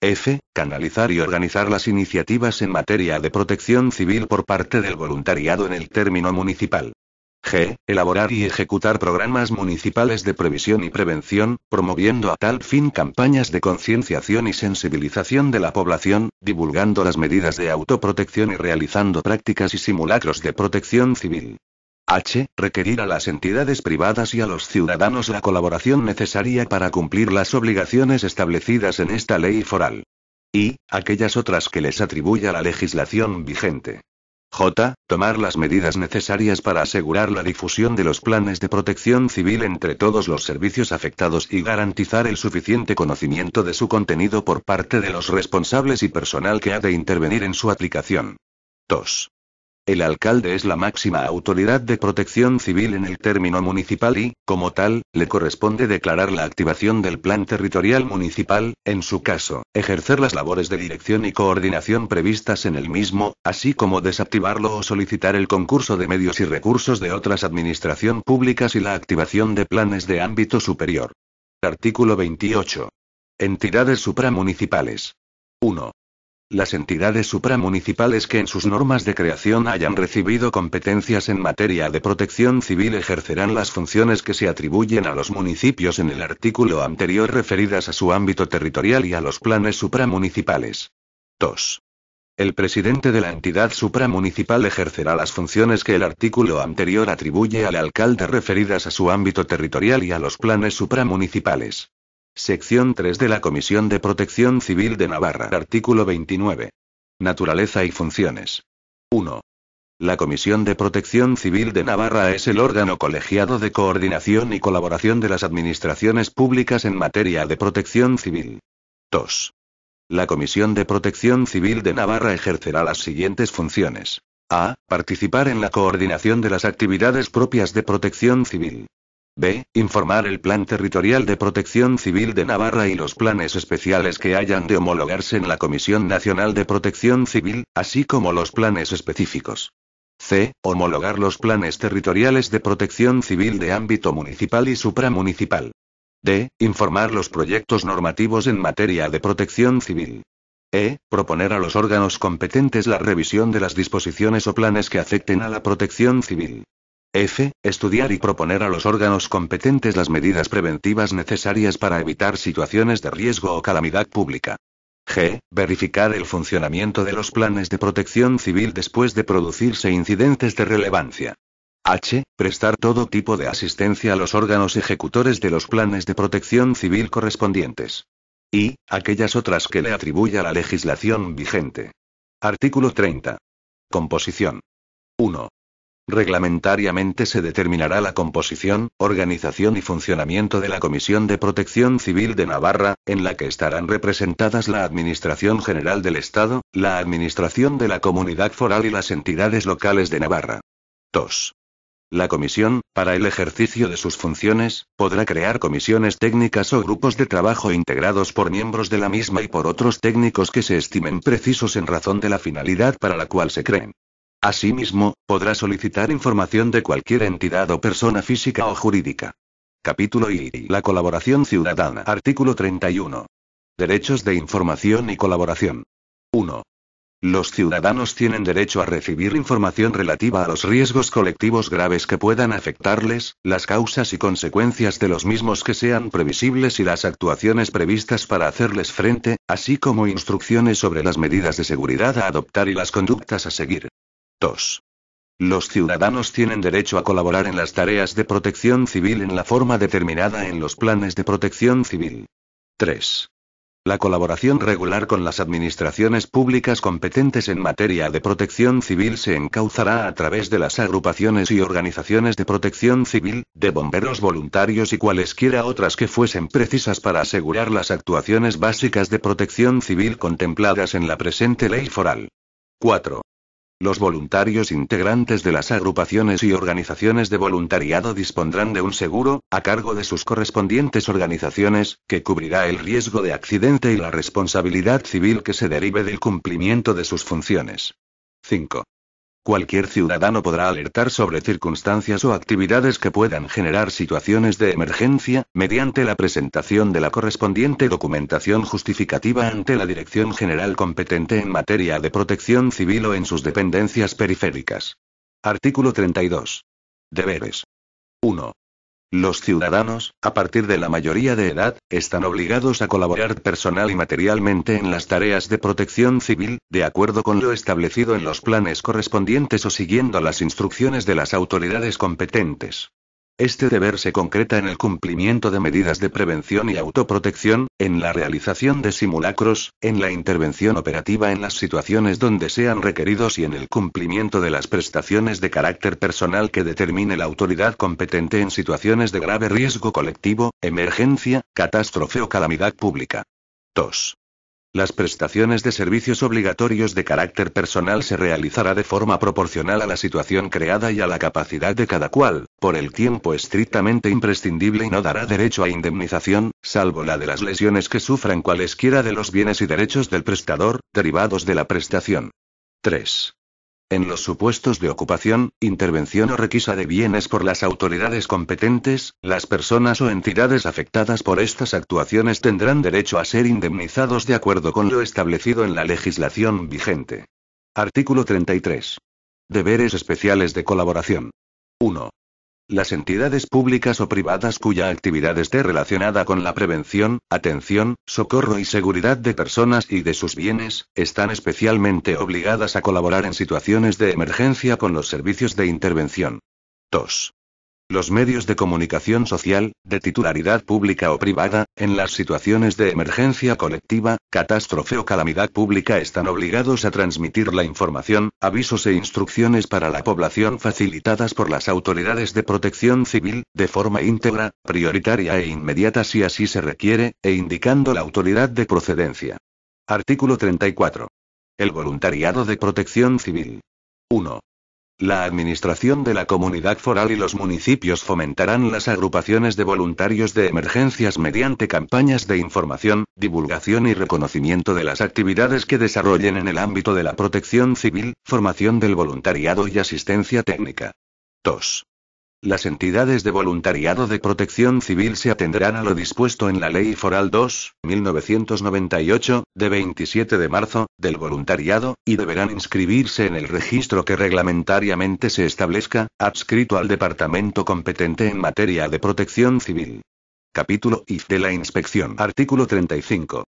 F. Canalizar y organizar las iniciativas en materia de protección civil por parte del voluntariado en el término municipal. G. Elaborar y ejecutar programas municipales de previsión y prevención, promoviendo a tal fin campañas de concienciación y sensibilización de la población, divulgando las medidas de autoprotección y realizando prácticas y simulacros de protección civil. H. Requerir a las entidades privadas y a los ciudadanos la colaboración necesaria para cumplir las obligaciones establecidas en esta ley foral. Y, aquellas otras que les atribuya la legislación vigente. J. Tomar las medidas necesarias para asegurar la difusión de los planes de protección civil entre todos los servicios afectados y garantizar el suficiente conocimiento de su contenido por parte de los responsables y personal que ha de intervenir en su aplicación. 2. El alcalde es la máxima autoridad de protección civil en el término municipal y, como tal, le corresponde declarar la activación del plan territorial municipal, en su caso, ejercer las labores de dirección y coordinación previstas en el mismo, así como desactivarlo o solicitar el concurso de medios y recursos de otras administración públicas y la activación de planes de ámbito superior. Artículo 28. Entidades supramunicipales. 1. Las entidades supramunicipales que en sus normas de creación hayan recibido competencias en materia de protección civil ejercerán las funciones que se atribuyen a los municipios en el artículo anterior referidas a su ámbito territorial y a los planes supramunicipales. 2. El presidente de la entidad supramunicipal ejercerá las funciones que el artículo anterior atribuye al alcalde referidas a su ámbito territorial y a los planes supramunicipales. Sección 3 de la Comisión de Protección Civil de Navarra. Artículo 29. Naturaleza y funciones. 1. La Comisión de Protección Civil de Navarra es el órgano colegiado de coordinación y colaboración de las administraciones públicas en materia de protección civil. 2. La Comisión de Protección Civil de Navarra ejercerá las siguientes funciones. A. Participar en la coordinación de las actividades propias de protección civil. B. Informar el Plan Territorial de Protección Civil de Navarra y los planes especiales que hayan de homologarse en la Comisión Nacional de Protección Civil, así como los planes específicos. C. Homologar los planes territoriales de protección civil de ámbito municipal y supramunicipal. D. Informar los proyectos normativos en materia de protección civil. E. Proponer a los órganos competentes la revisión de las disposiciones o planes que afecten a la protección civil. F. Estudiar y proponer a los órganos competentes las medidas preventivas necesarias para evitar situaciones de riesgo o calamidad pública. G. Verificar el funcionamiento de los planes de protección civil después de producirse incidentes de relevancia. H. Prestar todo tipo de asistencia a los órganos ejecutores de los planes de protección civil correspondientes. Y, aquellas otras que le atribuya la legislación vigente. Artículo 30. Composición. 1. Reglamentariamente se determinará la composición, organización y funcionamiento de la Comisión de Protección Civil de Navarra, en la que estarán representadas la Administración General del Estado, la Administración de la Comunidad Foral y las entidades locales de Navarra. 2. La comisión, para el ejercicio de sus funciones, podrá crear comisiones técnicas o grupos de trabajo integrados por miembros de la misma y por otros técnicos que se estimen precisos en razón de la finalidad para la cual se creen. Asimismo, podrá solicitar información de cualquier entidad o persona física o jurídica. Capítulo I La colaboración ciudadana. Artículo 31. Derechos de información y colaboración. 1. Los ciudadanos tienen derecho a recibir información relativa a los riesgos colectivos graves que puedan afectarles, las causas y consecuencias de los mismos que sean previsibles y las actuaciones previstas para hacerles frente, así como instrucciones sobre las medidas de seguridad a adoptar y las conductas a seguir. 2. Los ciudadanos tienen derecho a colaborar en las tareas de protección civil en la forma determinada en los planes de protección civil. 3. La colaboración regular con las administraciones públicas competentes en materia de protección civil se encauzará a través de las agrupaciones y organizaciones de protección civil, de bomberos voluntarios y cualesquiera otras que fuesen precisas para asegurar las actuaciones básicas de protección civil contempladas en la presente ley foral. 4. Los voluntarios integrantes de las agrupaciones y organizaciones de voluntariado dispondrán de un seguro, a cargo de sus correspondientes organizaciones, que cubrirá el riesgo de accidente y la responsabilidad civil que se derive del cumplimiento de sus funciones. 5. Cualquier ciudadano podrá alertar sobre circunstancias o actividades que puedan generar situaciones de emergencia, mediante la presentación de la correspondiente documentación justificativa ante la Dirección General competente en materia de protección civil o en sus dependencias periféricas. Artículo 32. Deberes. 1. Los ciudadanos, a partir de la mayoría de edad, están obligados a colaborar personal y materialmente en las tareas de protección civil, de acuerdo con lo establecido en los planes correspondientes o siguiendo las instrucciones de las autoridades competentes. Este deber se concreta en el cumplimiento de medidas de prevención y autoprotección, en la realización de simulacros, en la intervención operativa en las situaciones donde sean requeridos y en el cumplimiento de las prestaciones de carácter personal que determine la autoridad competente en situaciones de grave riesgo colectivo, emergencia, catástrofe o calamidad pública. 2. Las prestaciones de servicios obligatorios de carácter personal se realizará de forma proporcional a la situación creada y a la capacidad de cada cual, por el tiempo estrictamente imprescindible y no dará derecho a indemnización, salvo la de las lesiones que sufran cualesquiera de los bienes y derechos del prestador, derivados de la prestación. 3. En los supuestos de ocupación, intervención o requisa de bienes por las autoridades competentes, las personas o entidades afectadas por estas actuaciones tendrán derecho a ser indemnizados de acuerdo con lo establecido en la legislación vigente. Artículo 33. Deberes especiales de colaboración. 1. Las entidades públicas o privadas cuya actividad esté relacionada con la prevención, atención, socorro y seguridad de personas y de sus bienes, están especialmente obligadas a colaborar en situaciones de emergencia con los servicios de intervención. 2 los medios de comunicación social, de titularidad pública o privada, en las situaciones de emergencia colectiva, catástrofe o calamidad pública están obligados a transmitir la información, avisos e instrucciones para la población facilitadas por las autoridades de protección civil, de forma íntegra, prioritaria e inmediata si así se requiere, e indicando la autoridad de procedencia. Artículo 34. El voluntariado de protección civil. 1. La administración de la comunidad foral y los municipios fomentarán las agrupaciones de voluntarios de emergencias mediante campañas de información, divulgación y reconocimiento de las actividades que desarrollen en el ámbito de la protección civil, formación del voluntariado y asistencia técnica. 2. Las entidades de voluntariado de protección civil se atenderán a lo dispuesto en la Ley Foral 2, 1998, de 27 de marzo, del voluntariado, y deberán inscribirse en el registro que reglamentariamente se establezca, adscrito al departamento competente en materia de protección civil. Capítulo IF de la inspección. Artículo 35.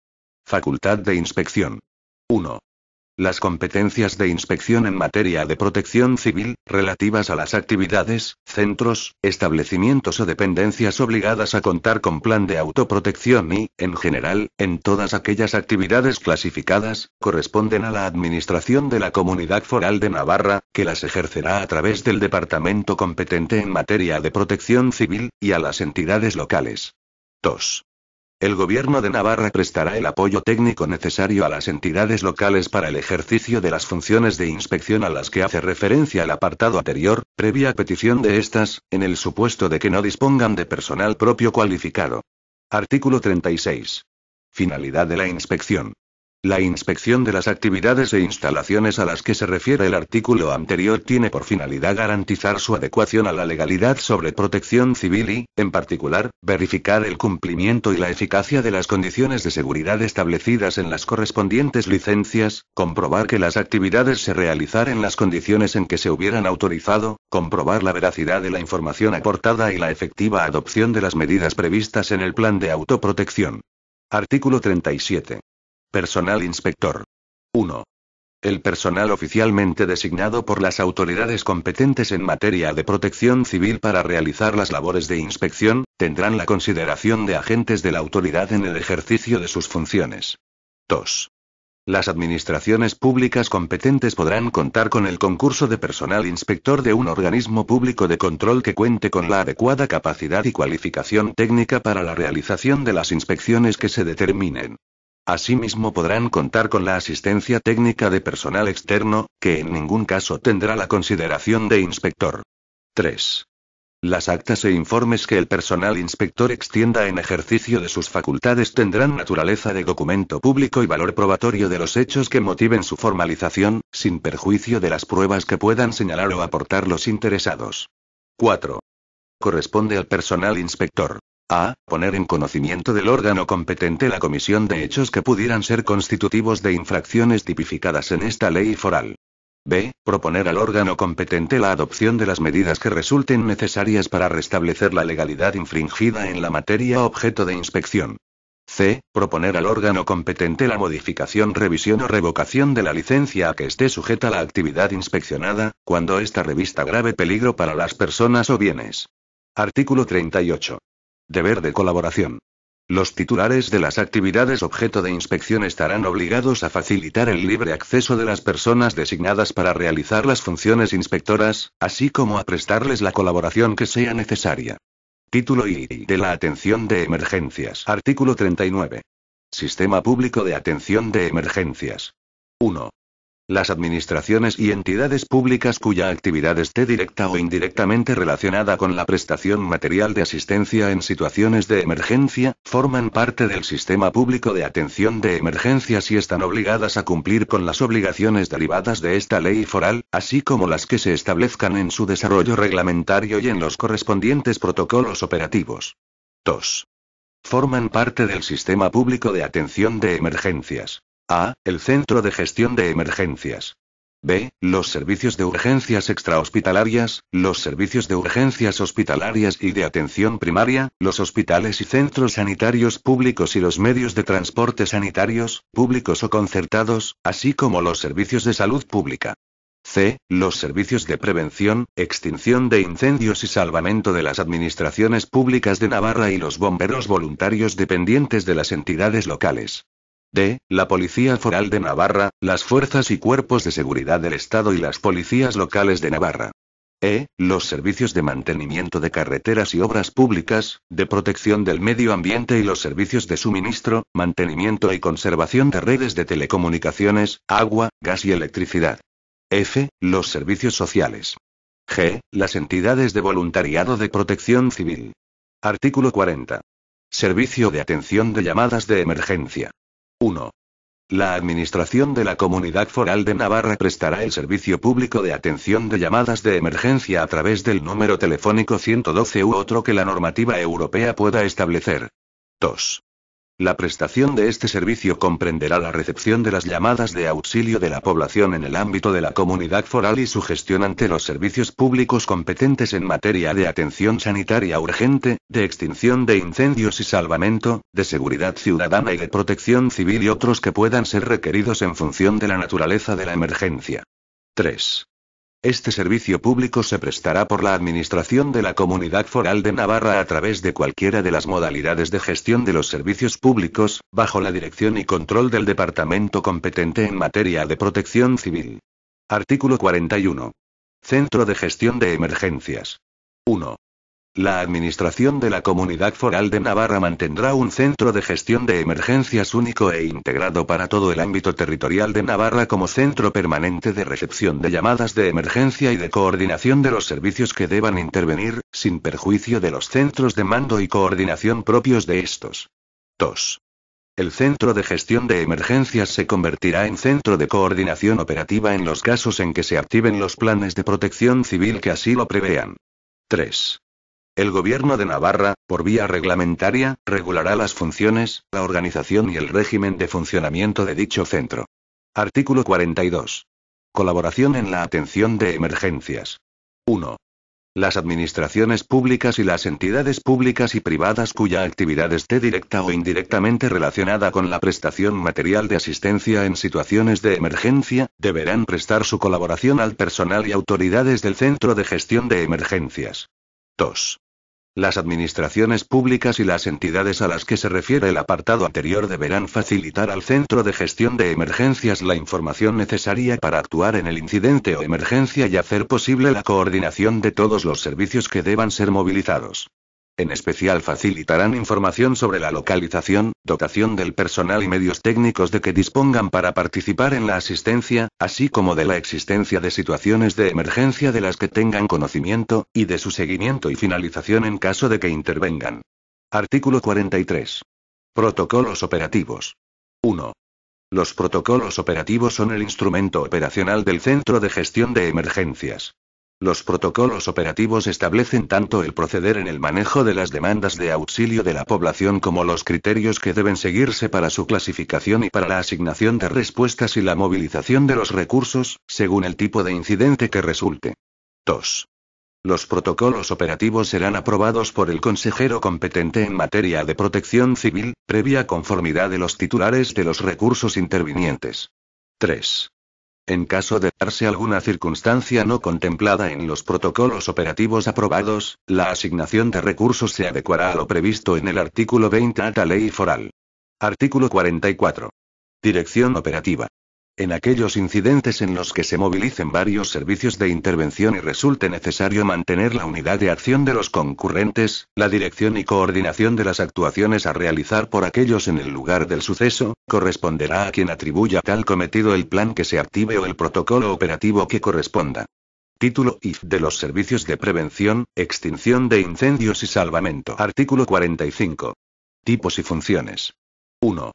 Facultad de inspección. 1 las competencias de inspección en materia de protección civil, relativas a las actividades, centros, establecimientos o dependencias obligadas a contar con plan de autoprotección y, en general, en todas aquellas actividades clasificadas, corresponden a la Administración de la Comunidad Foral de Navarra, que las ejercerá a través del departamento competente en materia de protección civil, y a las entidades locales. 2. El Gobierno de Navarra prestará el apoyo técnico necesario a las entidades locales para el ejercicio de las funciones de inspección a las que hace referencia el apartado anterior, previa petición de estas, en el supuesto de que no dispongan de personal propio cualificado. Artículo 36. Finalidad de la inspección. La inspección de las actividades e instalaciones a las que se refiere el artículo anterior tiene por finalidad garantizar su adecuación a la legalidad sobre protección civil y, en particular, verificar el cumplimiento y la eficacia de las condiciones de seguridad establecidas en las correspondientes licencias, comprobar que las actividades se realizaran en las condiciones en que se hubieran autorizado, comprobar la veracidad de la información aportada y la efectiva adopción de las medidas previstas en el plan de autoprotección. Artículo 37. Personal inspector. 1. El personal oficialmente designado por las autoridades competentes en materia de protección civil para realizar las labores de inspección, tendrán la consideración de agentes de la autoridad en el ejercicio de sus funciones. 2. Las administraciones públicas competentes podrán contar con el concurso de personal inspector de un organismo público de control que cuente con la adecuada capacidad y cualificación técnica para la realización de las inspecciones que se determinen. Asimismo podrán contar con la asistencia técnica de personal externo, que en ningún caso tendrá la consideración de inspector. 3. Las actas e informes que el personal inspector extienda en ejercicio de sus facultades tendrán naturaleza de documento público y valor probatorio de los hechos que motiven su formalización, sin perjuicio de las pruebas que puedan señalar o aportar los interesados. 4. Corresponde al personal inspector a. Poner en conocimiento del órgano competente la comisión de hechos que pudieran ser constitutivos de infracciones tipificadas en esta ley foral. B. Proponer al órgano competente la adopción de las medidas que resulten necesarias para restablecer la legalidad infringida en la materia objeto de inspección. C. Proponer al órgano competente la modificación, revisión o revocación de la licencia a que esté sujeta la actividad inspeccionada, cuando esta revista grave peligro para las personas o bienes. Artículo 38. Deber de colaboración. Los titulares de las actividades objeto de inspección estarán obligados a facilitar el libre acceso de las personas designadas para realizar las funciones inspectoras, así como a prestarles la colaboración que sea necesaria. Título II de la atención de emergencias. Artículo 39. Sistema público de atención de emergencias. 1. Las administraciones y entidades públicas cuya actividad esté directa o indirectamente relacionada con la prestación material de asistencia en situaciones de emergencia, forman parte del sistema público de atención de emergencias y están obligadas a cumplir con las obligaciones derivadas de esta ley foral, así como las que se establezcan en su desarrollo reglamentario y en los correspondientes protocolos operativos. 2. Forman parte del sistema público de atención de emergencias. A. El Centro de Gestión de Emergencias. B. Los servicios de urgencias extrahospitalarias, los servicios de urgencias hospitalarias y de atención primaria, los hospitales y centros sanitarios públicos y los medios de transporte sanitarios, públicos o concertados, así como los servicios de salud pública. C. Los servicios de prevención, extinción de incendios y salvamento de las administraciones públicas de Navarra y los bomberos voluntarios dependientes de las entidades locales. D. La Policía Foral de Navarra, las Fuerzas y Cuerpos de Seguridad del Estado y las Policías Locales de Navarra. E. Los servicios de mantenimiento de carreteras y obras públicas, de protección del medio ambiente y los servicios de suministro, mantenimiento y conservación de redes de telecomunicaciones, agua, gas y electricidad. F. Los servicios sociales. G. Las entidades de voluntariado de protección civil. Artículo 40. Servicio de atención de llamadas de emergencia. 1. La Administración de la Comunidad Foral de Navarra prestará el servicio público de atención de llamadas de emergencia a través del número telefónico 112 u otro que la normativa europea pueda establecer. 2. La prestación de este servicio comprenderá la recepción de las llamadas de auxilio de la población en el ámbito de la comunidad foral y su gestión ante los servicios públicos competentes en materia de atención sanitaria urgente, de extinción de incendios y salvamento, de seguridad ciudadana y de protección civil y otros que puedan ser requeridos en función de la naturaleza de la emergencia. 3. Este servicio público se prestará por la Administración de la Comunidad Foral de Navarra a través de cualquiera de las modalidades de gestión de los servicios públicos, bajo la dirección y control del departamento competente en materia de protección civil. Artículo 41. Centro de Gestión de Emergencias. 1. La Administración de la Comunidad Foral de Navarra mantendrá un centro de gestión de emergencias único e integrado para todo el ámbito territorial de Navarra como centro permanente de recepción de llamadas de emergencia y de coordinación de los servicios que deban intervenir, sin perjuicio de los centros de mando y coordinación propios de estos. 2. El Centro de Gestión de Emergencias se convertirá en centro de coordinación operativa en los casos en que se activen los planes de protección civil que así lo prevean. 3. El gobierno de Navarra, por vía reglamentaria, regulará las funciones, la organización y el régimen de funcionamiento de dicho centro. Artículo 42. Colaboración en la atención de emergencias. 1. Las administraciones públicas y las entidades públicas y privadas cuya actividad esté directa o indirectamente relacionada con la prestación material de asistencia en situaciones de emergencia, deberán prestar su colaboración al personal y autoridades del Centro de Gestión de Emergencias. 2. Las administraciones públicas y las entidades a las que se refiere el apartado anterior deberán facilitar al Centro de Gestión de Emergencias la información necesaria para actuar en el incidente o emergencia y hacer posible la coordinación de todos los servicios que deban ser movilizados. En especial facilitarán información sobre la localización, dotación del personal y medios técnicos de que dispongan para participar en la asistencia, así como de la existencia de situaciones de emergencia de las que tengan conocimiento, y de su seguimiento y finalización en caso de que intervengan. Artículo 43. Protocolos operativos. 1. Los protocolos operativos son el instrumento operacional del Centro de Gestión de Emergencias. Los protocolos operativos establecen tanto el proceder en el manejo de las demandas de auxilio de la población como los criterios que deben seguirse para su clasificación y para la asignación de respuestas y la movilización de los recursos, según el tipo de incidente que resulte. 2. Los protocolos operativos serán aprobados por el consejero competente en materia de protección civil, previa conformidad de los titulares de los recursos intervinientes. 3 en caso de darse alguna circunstancia no contemplada en los protocolos operativos aprobados, la asignación de recursos se adecuará a lo previsto en el artículo 20 de la ley foral. Artículo 44. Dirección operativa en aquellos incidentes en los que se movilicen varios servicios de intervención y resulte necesario mantener la unidad de acción de los concurrentes, la dirección y coordinación de las actuaciones a realizar por aquellos en el lugar del suceso, corresponderá a quien atribuya tal cometido el plan que se active o el protocolo operativo que corresponda. Título IF de los Servicios de Prevención, Extinción de Incendios y Salvamento. Artículo 45. Tipos y funciones. 1.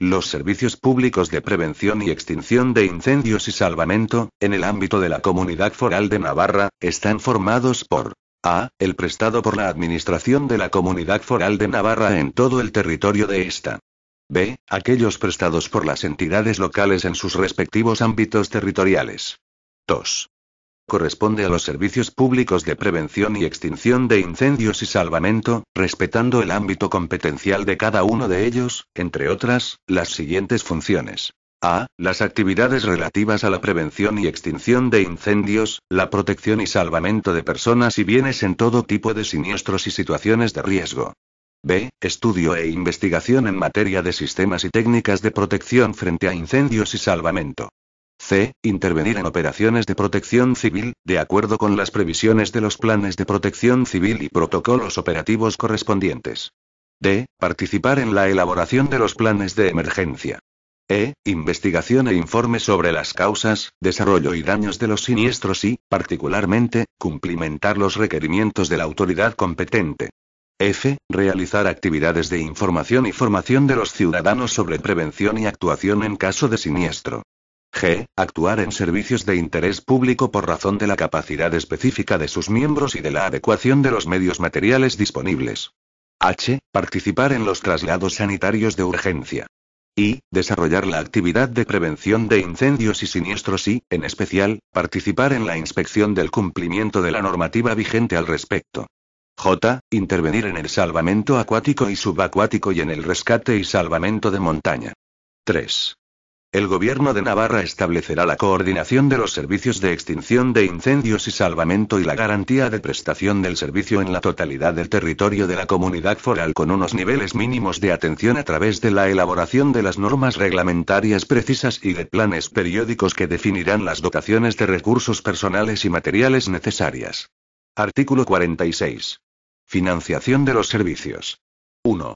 Los servicios públicos de prevención y extinción de incendios y salvamento, en el ámbito de la comunidad foral de Navarra, están formados por a. El prestado por la Administración de la Comunidad Foral de Navarra en todo el territorio de esta. B. Aquellos prestados por las entidades locales en sus respectivos ámbitos territoriales. 2 corresponde a los servicios públicos de prevención y extinción de incendios y salvamento, respetando el ámbito competencial de cada uno de ellos, entre otras, las siguientes funciones. A. Las actividades relativas a la prevención y extinción de incendios, la protección y salvamento de personas y bienes en todo tipo de siniestros y situaciones de riesgo. B. Estudio e investigación en materia de sistemas y técnicas de protección frente a incendios y salvamento. C. Intervenir en operaciones de protección civil, de acuerdo con las previsiones de los planes de protección civil y protocolos operativos correspondientes. D. Participar en la elaboración de los planes de emergencia. E. Investigación e informe sobre las causas, desarrollo y daños de los siniestros y, particularmente, cumplimentar los requerimientos de la autoridad competente. F. Realizar actividades de información y formación de los ciudadanos sobre prevención y actuación en caso de siniestro. G. Actuar en servicios de interés público por razón de la capacidad específica de sus miembros y de la adecuación de los medios materiales disponibles. H. Participar en los traslados sanitarios de urgencia. Y. Desarrollar la actividad de prevención de incendios y siniestros y, en especial, participar en la inspección del cumplimiento de la normativa vigente al respecto. J. Intervenir en el salvamento acuático y subacuático y en el rescate y salvamento de montaña. 3. El Gobierno de Navarra establecerá la coordinación de los servicios de extinción de incendios y salvamento y la garantía de prestación del servicio en la totalidad del territorio de la comunidad foral con unos niveles mínimos de atención a través de la elaboración de las normas reglamentarias precisas y de planes periódicos que definirán las dotaciones de recursos personales y materiales necesarias. Artículo 46. Financiación de los servicios. 1.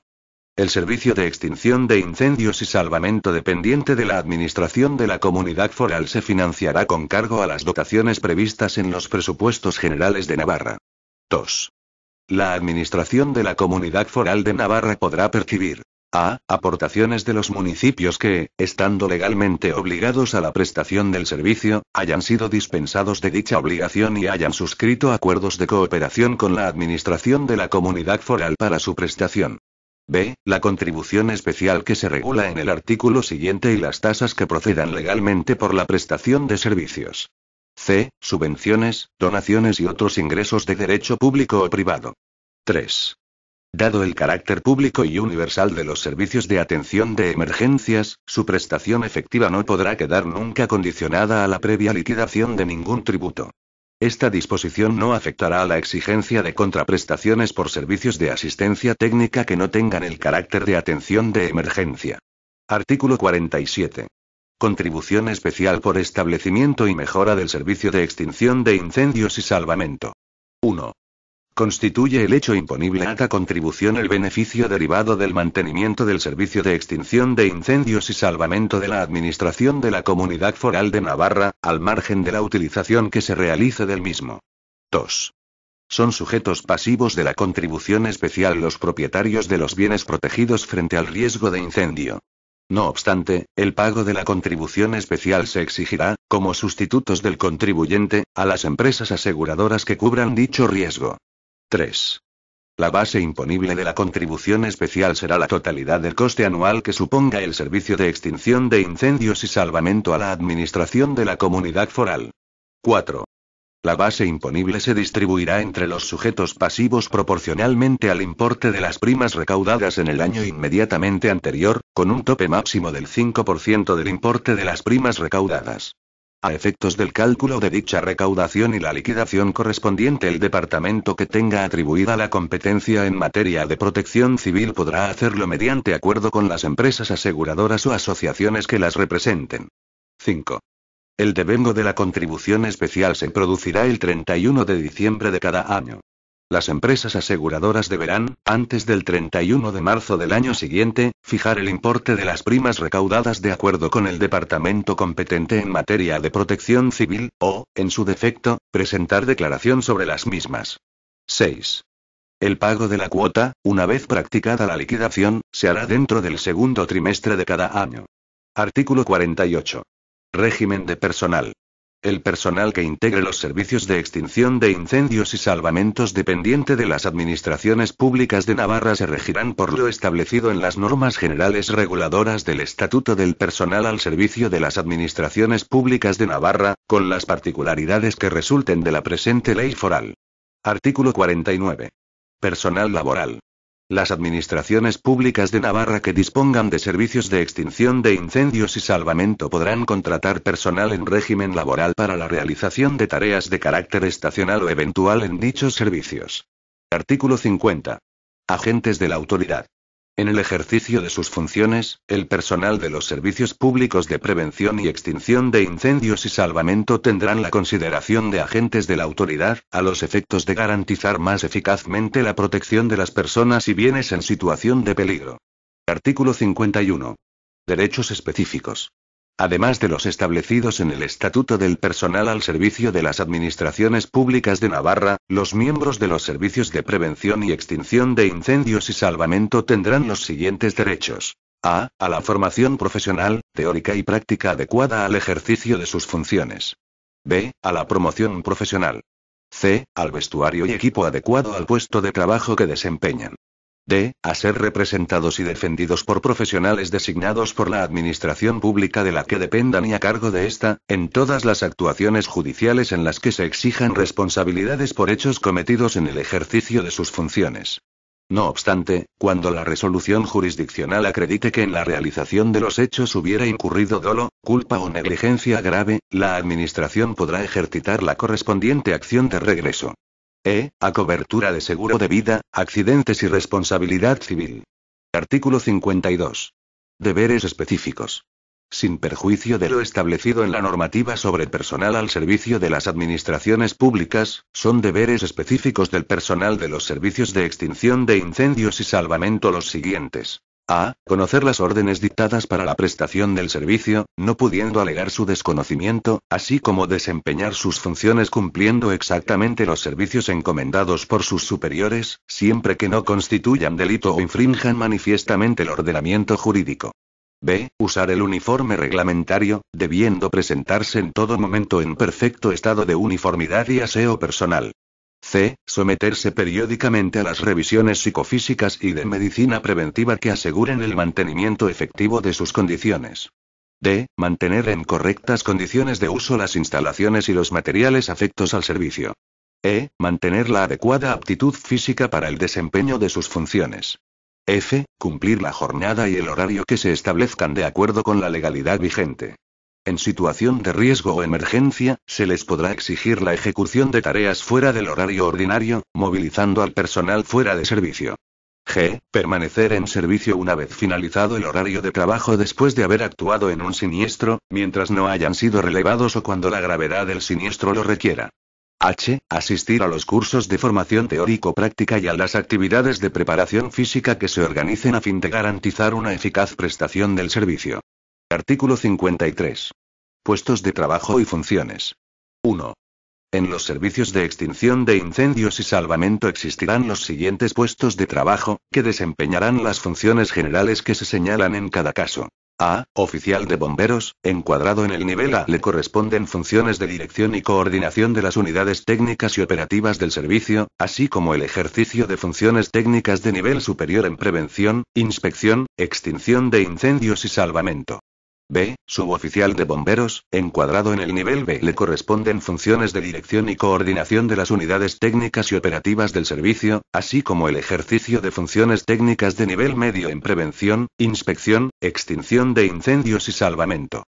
El Servicio de Extinción de Incendios y Salvamento dependiente de la Administración de la Comunidad Foral se financiará con cargo a las dotaciones previstas en los presupuestos generales de Navarra. 2. La Administración de la Comunidad Foral de Navarra podrá percibir a. Aportaciones de los municipios que, estando legalmente obligados a la prestación del servicio, hayan sido dispensados de dicha obligación y hayan suscrito acuerdos de cooperación con la Administración de la Comunidad Foral para su prestación. B. La contribución especial que se regula en el artículo siguiente y las tasas que procedan legalmente por la prestación de servicios. C. Subvenciones, donaciones y otros ingresos de derecho público o privado. 3. Dado el carácter público y universal de los servicios de atención de emergencias, su prestación efectiva no podrá quedar nunca condicionada a la previa liquidación de ningún tributo. Esta disposición no afectará a la exigencia de contraprestaciones por servicios de asistencia técnica que no tengan el carácter de atención de emergencia. Artículo 47. Contribución especial por establecimiento y mejora del servicio de extinción de incendios y salvamento. 1. Constituye el hecho imponible a contribución el beneficio derivado del mantenimiento del Servicio de Extinción de Incendios y Salvamento de la Administración de la Comunidad Foral de Navarra, al margen de la utilización que se realice del mismo. 2. Son sujetos pasivos de la contribución especial los propietarios de los bienes protegidos frente al riesgo de incendio. No obstante, el pago de la contribución especial se exigirá, como sustitutos del contribuyente, a las empresas aseguradoras que cubran dicho riesgo. 3. La base imponible de la contribución especial será la totalidad del coste anual que suponga el servicio de extinción de incendios y salvamento a la administración de la comunidad foral. 4. La base imponible se distribuirá entre los sujetos pasivos proporcionalmente al importe de las primas recaudadas en el año inmediatamente anterior, con un tope máximo del 5% del importe de las primas recaudadas. A efectos del cálculo de dicha recaudación y la liquidación correspondiente, el departamento que tenga atribuida la competencia en materia de protección civil podrá hacerlo mediante acuerdo con las empresas aseguradoras o asociaciones que las representen. 5. El devengo de la contribución especial se producirá el 31 de diciembre de cada año. Las empresas aseguradoras deberán, antes del 31 de marzo del año siguiente, fijar el importe de las primas recaudadas de acuerdo con el departamento competente en materia de protección civil, o, en su defecto, presentar declaración sobre las mismas. 6. El pago de la cuota, una vez practicada la liquidación, se hará dentro del segundo trimestre de cada año. Artículo 48. Régimen de personal. El personal que integre los servicios de extinción de incendios y salvamentos dependiente de las administraciones públicas de Navarra se regirán por lo establecido en las normas generales reguladoras del Estatuto del Personal al servicio de las administraciones públicas de Navarra, con las particularidades que resulten de la presente ley foral. Artículo 49. Personal laboral. Las administraciones públicas de Navarra que dispongan de servicios de extinción de incendios y salvamento podrán contratar personal en régimen laboral para la realización de tareas de carácter estacional o eventual en dichos servicios. Artículo 50. Agentes de la autoridad. En el ejercicio de sus funciones, el personal de los servicios públicos de prevención y extinción de incendios y salvamento tendrán la consideración de agentes de la autoridad, a los efectos de garantizar más eficazmente la protección de las personas y bienes en situación de peligro. Artículo 51. Derechos específicos además de los establecidos en el Estatuto del Personal al Servicio de las Administraciones Públicas de Navarra, los miembros de los servicios de prevención y extinción de incendios y salvamento tendrán los siguientes derechos. A. A la formación profesional, teórica y práctica adecuada al ejercicio de sus funciones. B. A la promoción profesional. C. Al vestuario y equipo adecuado al puesto de trabajo que desempeñan. D. A ser representados y defendidos por profesionales designados por la administración pública de la que dependan y a cargo de esta, en todas las actuaciones judiciales en las que se exijan responsabilidades por hechos cometidos en el ejercicio de sus funciones. No obstante, cuando la resolución jurisdiccional acredite que en la realización de los hechos hubiera incurrido dolo, culpa o negligencia grave, la Administración podrá ejercitar la correspondiente acción de regreso. E. A cobertura de seguro de vida, accidentes y responsabilidad civil. Artículo 52. Deberes específicos. Sin perjuicio de lo establecido en la normativa sobre personal al servicio de las administraciones públicas, son deberes específicos del personal de los servicios de extinción de incendios y salvamento los siguientes a conocer las órdenes dictadas para la prestación del servicio, no pudiendo alegar su desconocimiento, así como desempeñar sus funciones cumpliendo exactamente los servicios encomendados por sus superiores, siempre que no constituyan delito o infrinjan manifiestamente el ordenamiento jurídico. B. Usar el uniforme reglamentario, debiendo presentarse en todo momento en perfecto estado de uniformidad y aseo personal. C. Someterse periódicamente a las revisiones psicofísicas y de medicina preventiva que aseguren el mantenimiento efectivo de sus condiciones. D. Mantener en correctas condiciones de uso las instalaciones y los materiales afectos al servicio. E. Mantener la adecuada aptitud física para el desempeño de sus funciones. F. Cumplir la jornada y el horario que se establezcan de acuerdo con la legalidad vigente. En situación de riesgo o emergencia, se les podrá exigir la ejecución de tareas fuera del horario ordinario, movilizando al personal fuera de servicio. G. Permanecer en servicio una vez finalizado el horario de trabajo después de haber actuado en un siniestro, mientras no hayan sido relevados o cuando la gravedad del siniestro lo requiera. H. Asistir a los cursos de formación teórico-práctica y a las actividades de preparación física que se organicen a fin de garantizar una eficaz prestación del servicio. Artículo 53. Puestos de trabajo y funciones. 1. En los servicios de extinción de incendios y salvamento existirán los siguientes puestos de trabajo, que desempeñarán las funciones generales que se señalan en cada caso. A. Oficial de bomberos, encuadrado en el nivel A. Le corresponden funciones de dirección y coordinación de las unidades técnicas y operativas del servicio, así como el ejercicio de funciones técnicas de nivel superior en prevención, inspección, extinción de incendios y salvamento. B, suboficial de bomberos, encuadrado en el nivel B. Le corresponden funciones de dirección y coordinación de las unidades técnicas y operativas del servicio, así como el ejercicio de funciones técnicas de nivel medio en prevención, inspección, extinción de incendios y salvamento.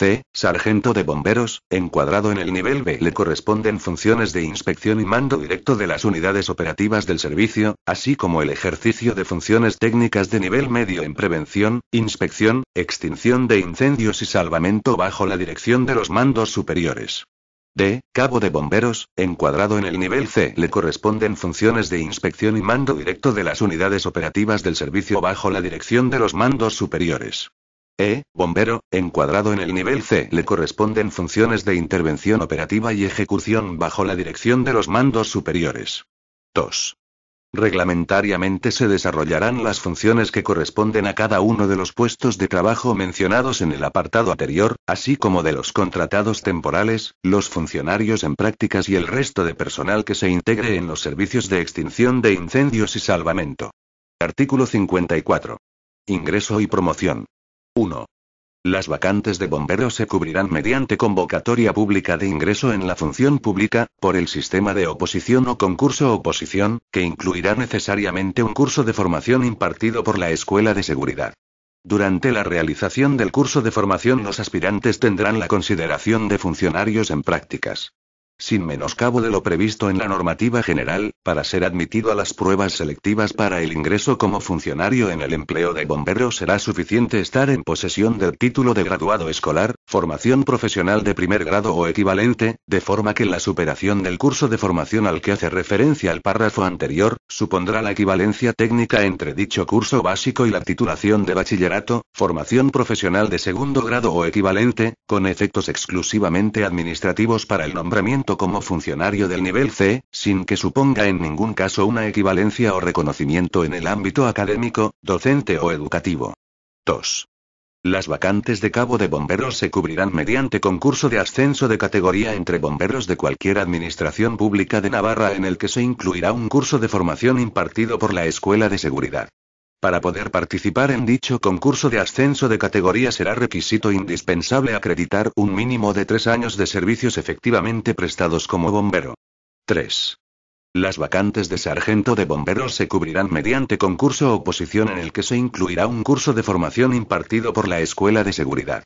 C, sargento de bomberos, encuadrado en el nivel B. Le corresponden funciones de inspección y mando directo de las unidades operativas del servicio, así como el ejercicio de funciones técnicas de nivel medio en prevención, inspección, extinción de incendios y salvamento bajo la dirección de los mandos superiores. D. Cabo de Bomberos, encuadrado en el nivel C. Le corresponden funciones de inspección y mando directo de las unidades operativas del servicio bajo la dirección de los mandos superiores. E, bombero, encuadrado en el nivel C, le corresponden funciones de intervención operativa y ejecución bajo la dirección de los mandos superiores. 2. Reglamentariamente se desarrollarán las funciones que corresponden a cada uno de los puestos de trabajo mencionados en el apartado anterior, así como de los contratados temporales, los funcionarios en prácticas y el resto de personal que se integre en los servicios de extinción de incendios y salvamento. Artículo 54. Ingreso y promoción. 1. Las vacantes de bomberos se cubrirán mediante convocatoria pública de ingreso en la función pública, por el sistema de oposición o concurso oposición, que incluirá necesariamente un curso de formación impartido por la Escuela de Seguridad. Durante la realización del curso de formación los aspirantes tendrán la consideración de funcionarios en prácticas sin menoscabo de lo previsto en la normativa general, para ser admitido a las pruebas selectivas para el ingreso como funcionario en el empleo de bombero será suficiente estar en posesión del título de graduado escolar, formación profesional de primer grado o equivalente, de forma que la superación del curso de formación al que hace referencia el párrafo anterior, supondrá la equivalencia técnica entre dicho curso básico y la titulación de bachillerato, formación profesional de segundo grado o equivalente, con efectos exclusivamente administrativos para el nombramiento como funcionario del nivel C, sin que suponga en ningún caso una equivalencia o reconocimiento en el ámbito académico, docente o educativo. 2. Las vacantes de cabo de bomberos se cubrirán mediante concurso de ascenso de categoría entre bomberos de cualquier administración pública de Navarra en el que se incluirá un curso de formación impartido por la Escuela de Seguridad. Para poder participar en dicho concurso de ascenso de categoría será requisito indispensable acreditar un mínimo de tres años de servicios efectivamente prestados como bombero. 3. Las vacantes de sargento de bomberos se cubrirán mediante concurso o posición en el que se incluirá un curso de formación impartido por la Escuela de Seguridad.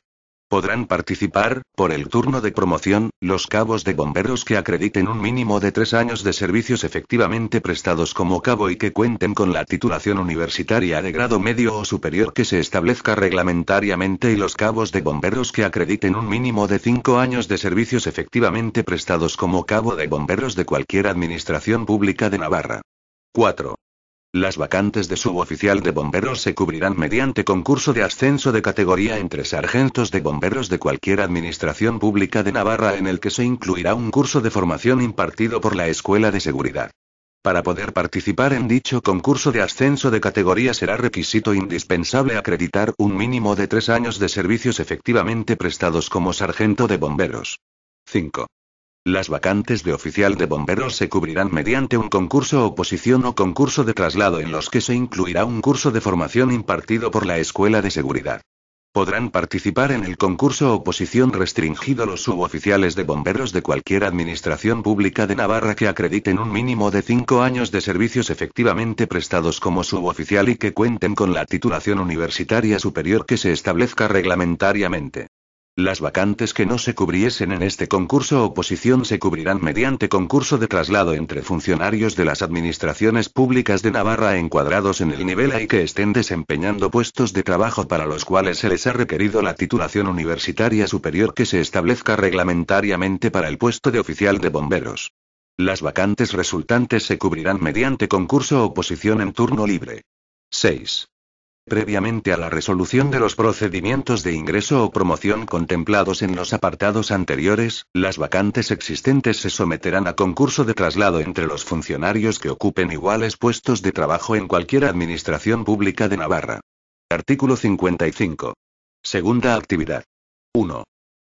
Podrán participar, por el turno de promoción, los cabos de bomberos que acrediten un mínimo de tres años de servicios efectivamente prestados como cabo y que cuenten con la titulación universitaria de grado medio o superior que se establezca reglamentariamente y los cabos de bomberos que acrediten un mínimo de cinco años de servicios efectivamente prestados como cabo de bomberos de cualquier administración pública de Navarra. 4. Las vacantes de suboficial de bomberos se cubrirán mediante concurso de ascenso de categoría entre sargentos de bomberos de cualquier administración pública de Navarra en el que se incluirá un curso de formación impartido por la Escuela de Seguridad. Para poder participar en dicho concurso de ascenso de categoría será requisito indispensable acreditar un mínimo de tres años de servicios efectivamente prestados como sargento de bomberos. 5. Las vacantes de oficial de bomberos se cubrirán mediante un concurso oposición o concurso de traslado en los que se incluirá un curso de formación impartido por la Escuela de Seguridad. Podrán participar en el concurso oposición restringido los suboficiales de bomberos de cualquier administración pública de Navarra que acrediten un mínimo de cinco años de servicios efectivamente prestados como suboficial y que cuenten con la titulación universitaria superior que se establezca reglamentariamente. Las vacantes que no se cubriesen en este concurso o posición se cubrirán mediante concurso de traslado entre funcionarios de las administraciones públicas de Navarra encuadrados en el nivel A y que estén desempeñando puestos de trabajo para los cuales se les ha requerido la titulación universitaria superior que se establezca reglamentariamente para el puesto de oficial de bomberos. Las vacantes resultantes se cubrirán mediante concurso o en turno libre. 6 previamente a la resolución de los procedimientos de ingreso o promoción contemplados en los apartados anteriores, las vacantes existentes se someterán a concurso de traslado entre los funcionarios que ocupen iguales puestos de trabajo en cualquier administración pública de Navarra. Artículo 55. Segunda actividad. 1.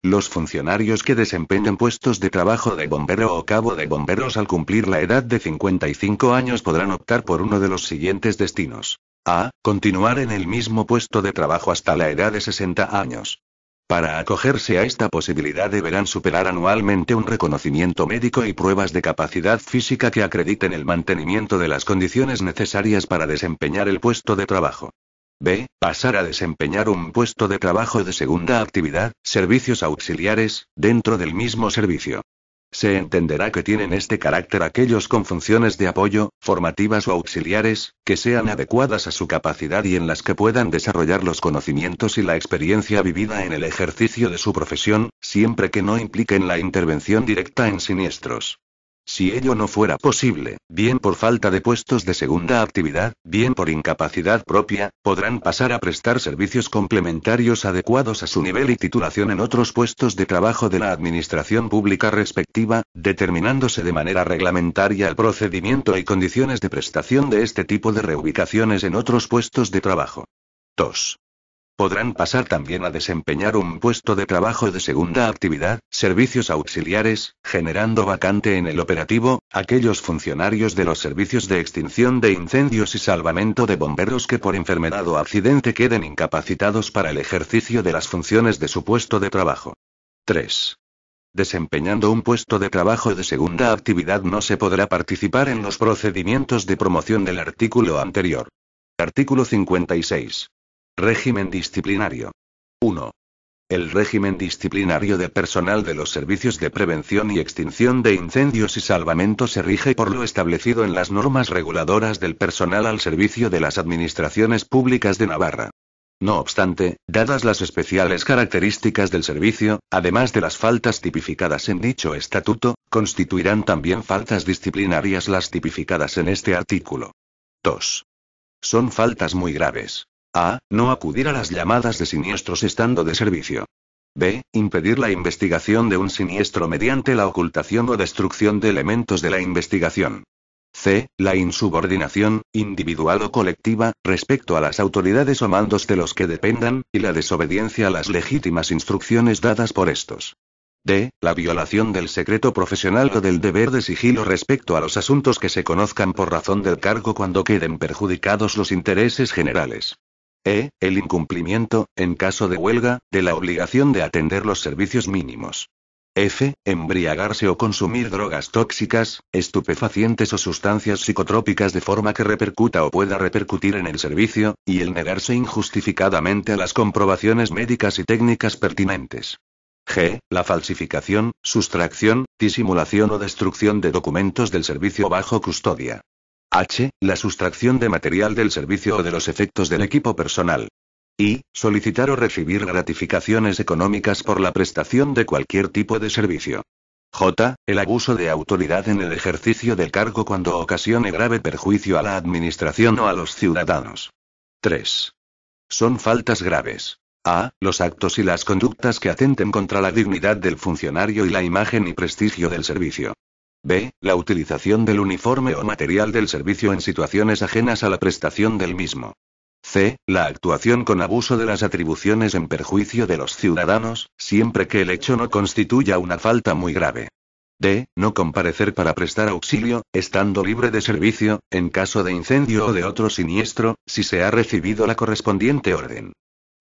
Los funcionarios que desempeñen puestos de trabajo de bombero o cabo de bomberos al cumplir la edad de 55 años podrán optar por uno de los siguientes destinos a continuar en el mismo puesto de trabajo hasta la edad de 60 años. Para acogerse a esta posibilidad deberán superar anualmente un reconocimiento médico y pruebas de capacidad física que acrediten el mantenimiento de las condiciones necesarias para desempeñar el puesto de trabajo. B. Pasar a desempeñar un puesto de trabajo de segunda actividad, servicios auxiliares, dentro del mismo servicio. Se entenderá que tienen este carácter aquellos con funciones de apoyo, formativas o auxiliares, que sean adecuadas a su capacidad y en las que puedan desarrollar los conocimientos y la experiencia vivida en el ejercicio de su profesión, siempre que no impliquen la intervención directa en siniestros. Si ello no fuera posible, bien por falta de puestos de segunda actividad, bien por incapacidad propia, podrán pasar a prestar servicios complementarios adecuados a su nivel y titulación en otros puestos de trabajo de la administración pública respectiva, determinándose de manera reglamentaria el procedimiento y condiciones de prestación de este tipo de reubicaciones en otros puestos de trabajo. 2. Podrán pasar también a desempeñar un puesto de trabajo de segunda actividad, servicios auxiliares, generando vacante en el operativo, aquellos funcionarios de los servicios de extinción de incendios y salvamento de bomberos que por enfermedad o accidente queden incapacitados para el ejercicio de las funciones de su puesto de trabajo. 3. Desempeñando un puesto de trabajo de segunda actividad no se podrá participar en los procedimientos de promoción del artículo anterior. Artículo 56. Régimen disciplinario. 1. El régimen disciplinario de personal de los servicios de prevención y extinción de incendios y salvamento se rige por lo establecido en las normas reguladoras del personal al servicio de las administraciones públicas de Navarra. No obstante, dadas las especiales características del servicio, además de las faltas tipificadas en dicho estatuto, constituirán también faltas disciplinarias las tipificadas en este artículo. 2. Son faltas muy graves. A. No acudir a las llamadas de siniestros estando de servicio. B. Impedir la investigación de un siniestro mediante la ocultación o destrucción de elementos de la investigación. C. La insubordinación, individual o colectiva, respecto a las autoridades o mandos de los que dependan, y la desobediencia a las legítimas instrucciones dadas por estos. D. La violación del secreto profesional o del deber de sigilo respecto a los asuntos que se conozcan por razón del cargo cuando queden perjudicados los intereses generales. E. El incumplimiento, en caso de huelga, de la obligación de atender los servicios mínimos. F. Embriagarse o consumir drogas tóxicas, estupefacientes o sustancias psicotrópicas de forma que repercuta o pueda repercutir en el servicio, y el negarse injustificadamente a las comprobaciones médicas y técnicas pertinentes. G. La falsificación, sustracción, disimulación o destrucción de documentos del servicio bajo custodia. H. La sustracción de material del servicio o de los efectos del equipo personal. i. Solicitar o recibir gratificaciones económicas por la prestación de cualquier tipo de servicio. J. El abuso de autoridad en el ejercicio del cargo cuando ocasione grave perjuicio a la administración o a los ciudadanos. 3. Son faltas graves. A. Los actos y las conductas que atenten contra la dignidad del funcionario y la imagen y prestigio del servicio. B. La utilización del uniforme o material del servicio en situaciones ajenas a la prestación del mismo. C. La actuación con abuso de las atribuciones en perjuicio de los ciudadanos, siempre que el hecho no constituya una falta muy grave. D. No comparecer para prestar auxilio, estando libre de servicio, en caso de incendio o de otro siniestro, si se ha recibido la correspondiente orden.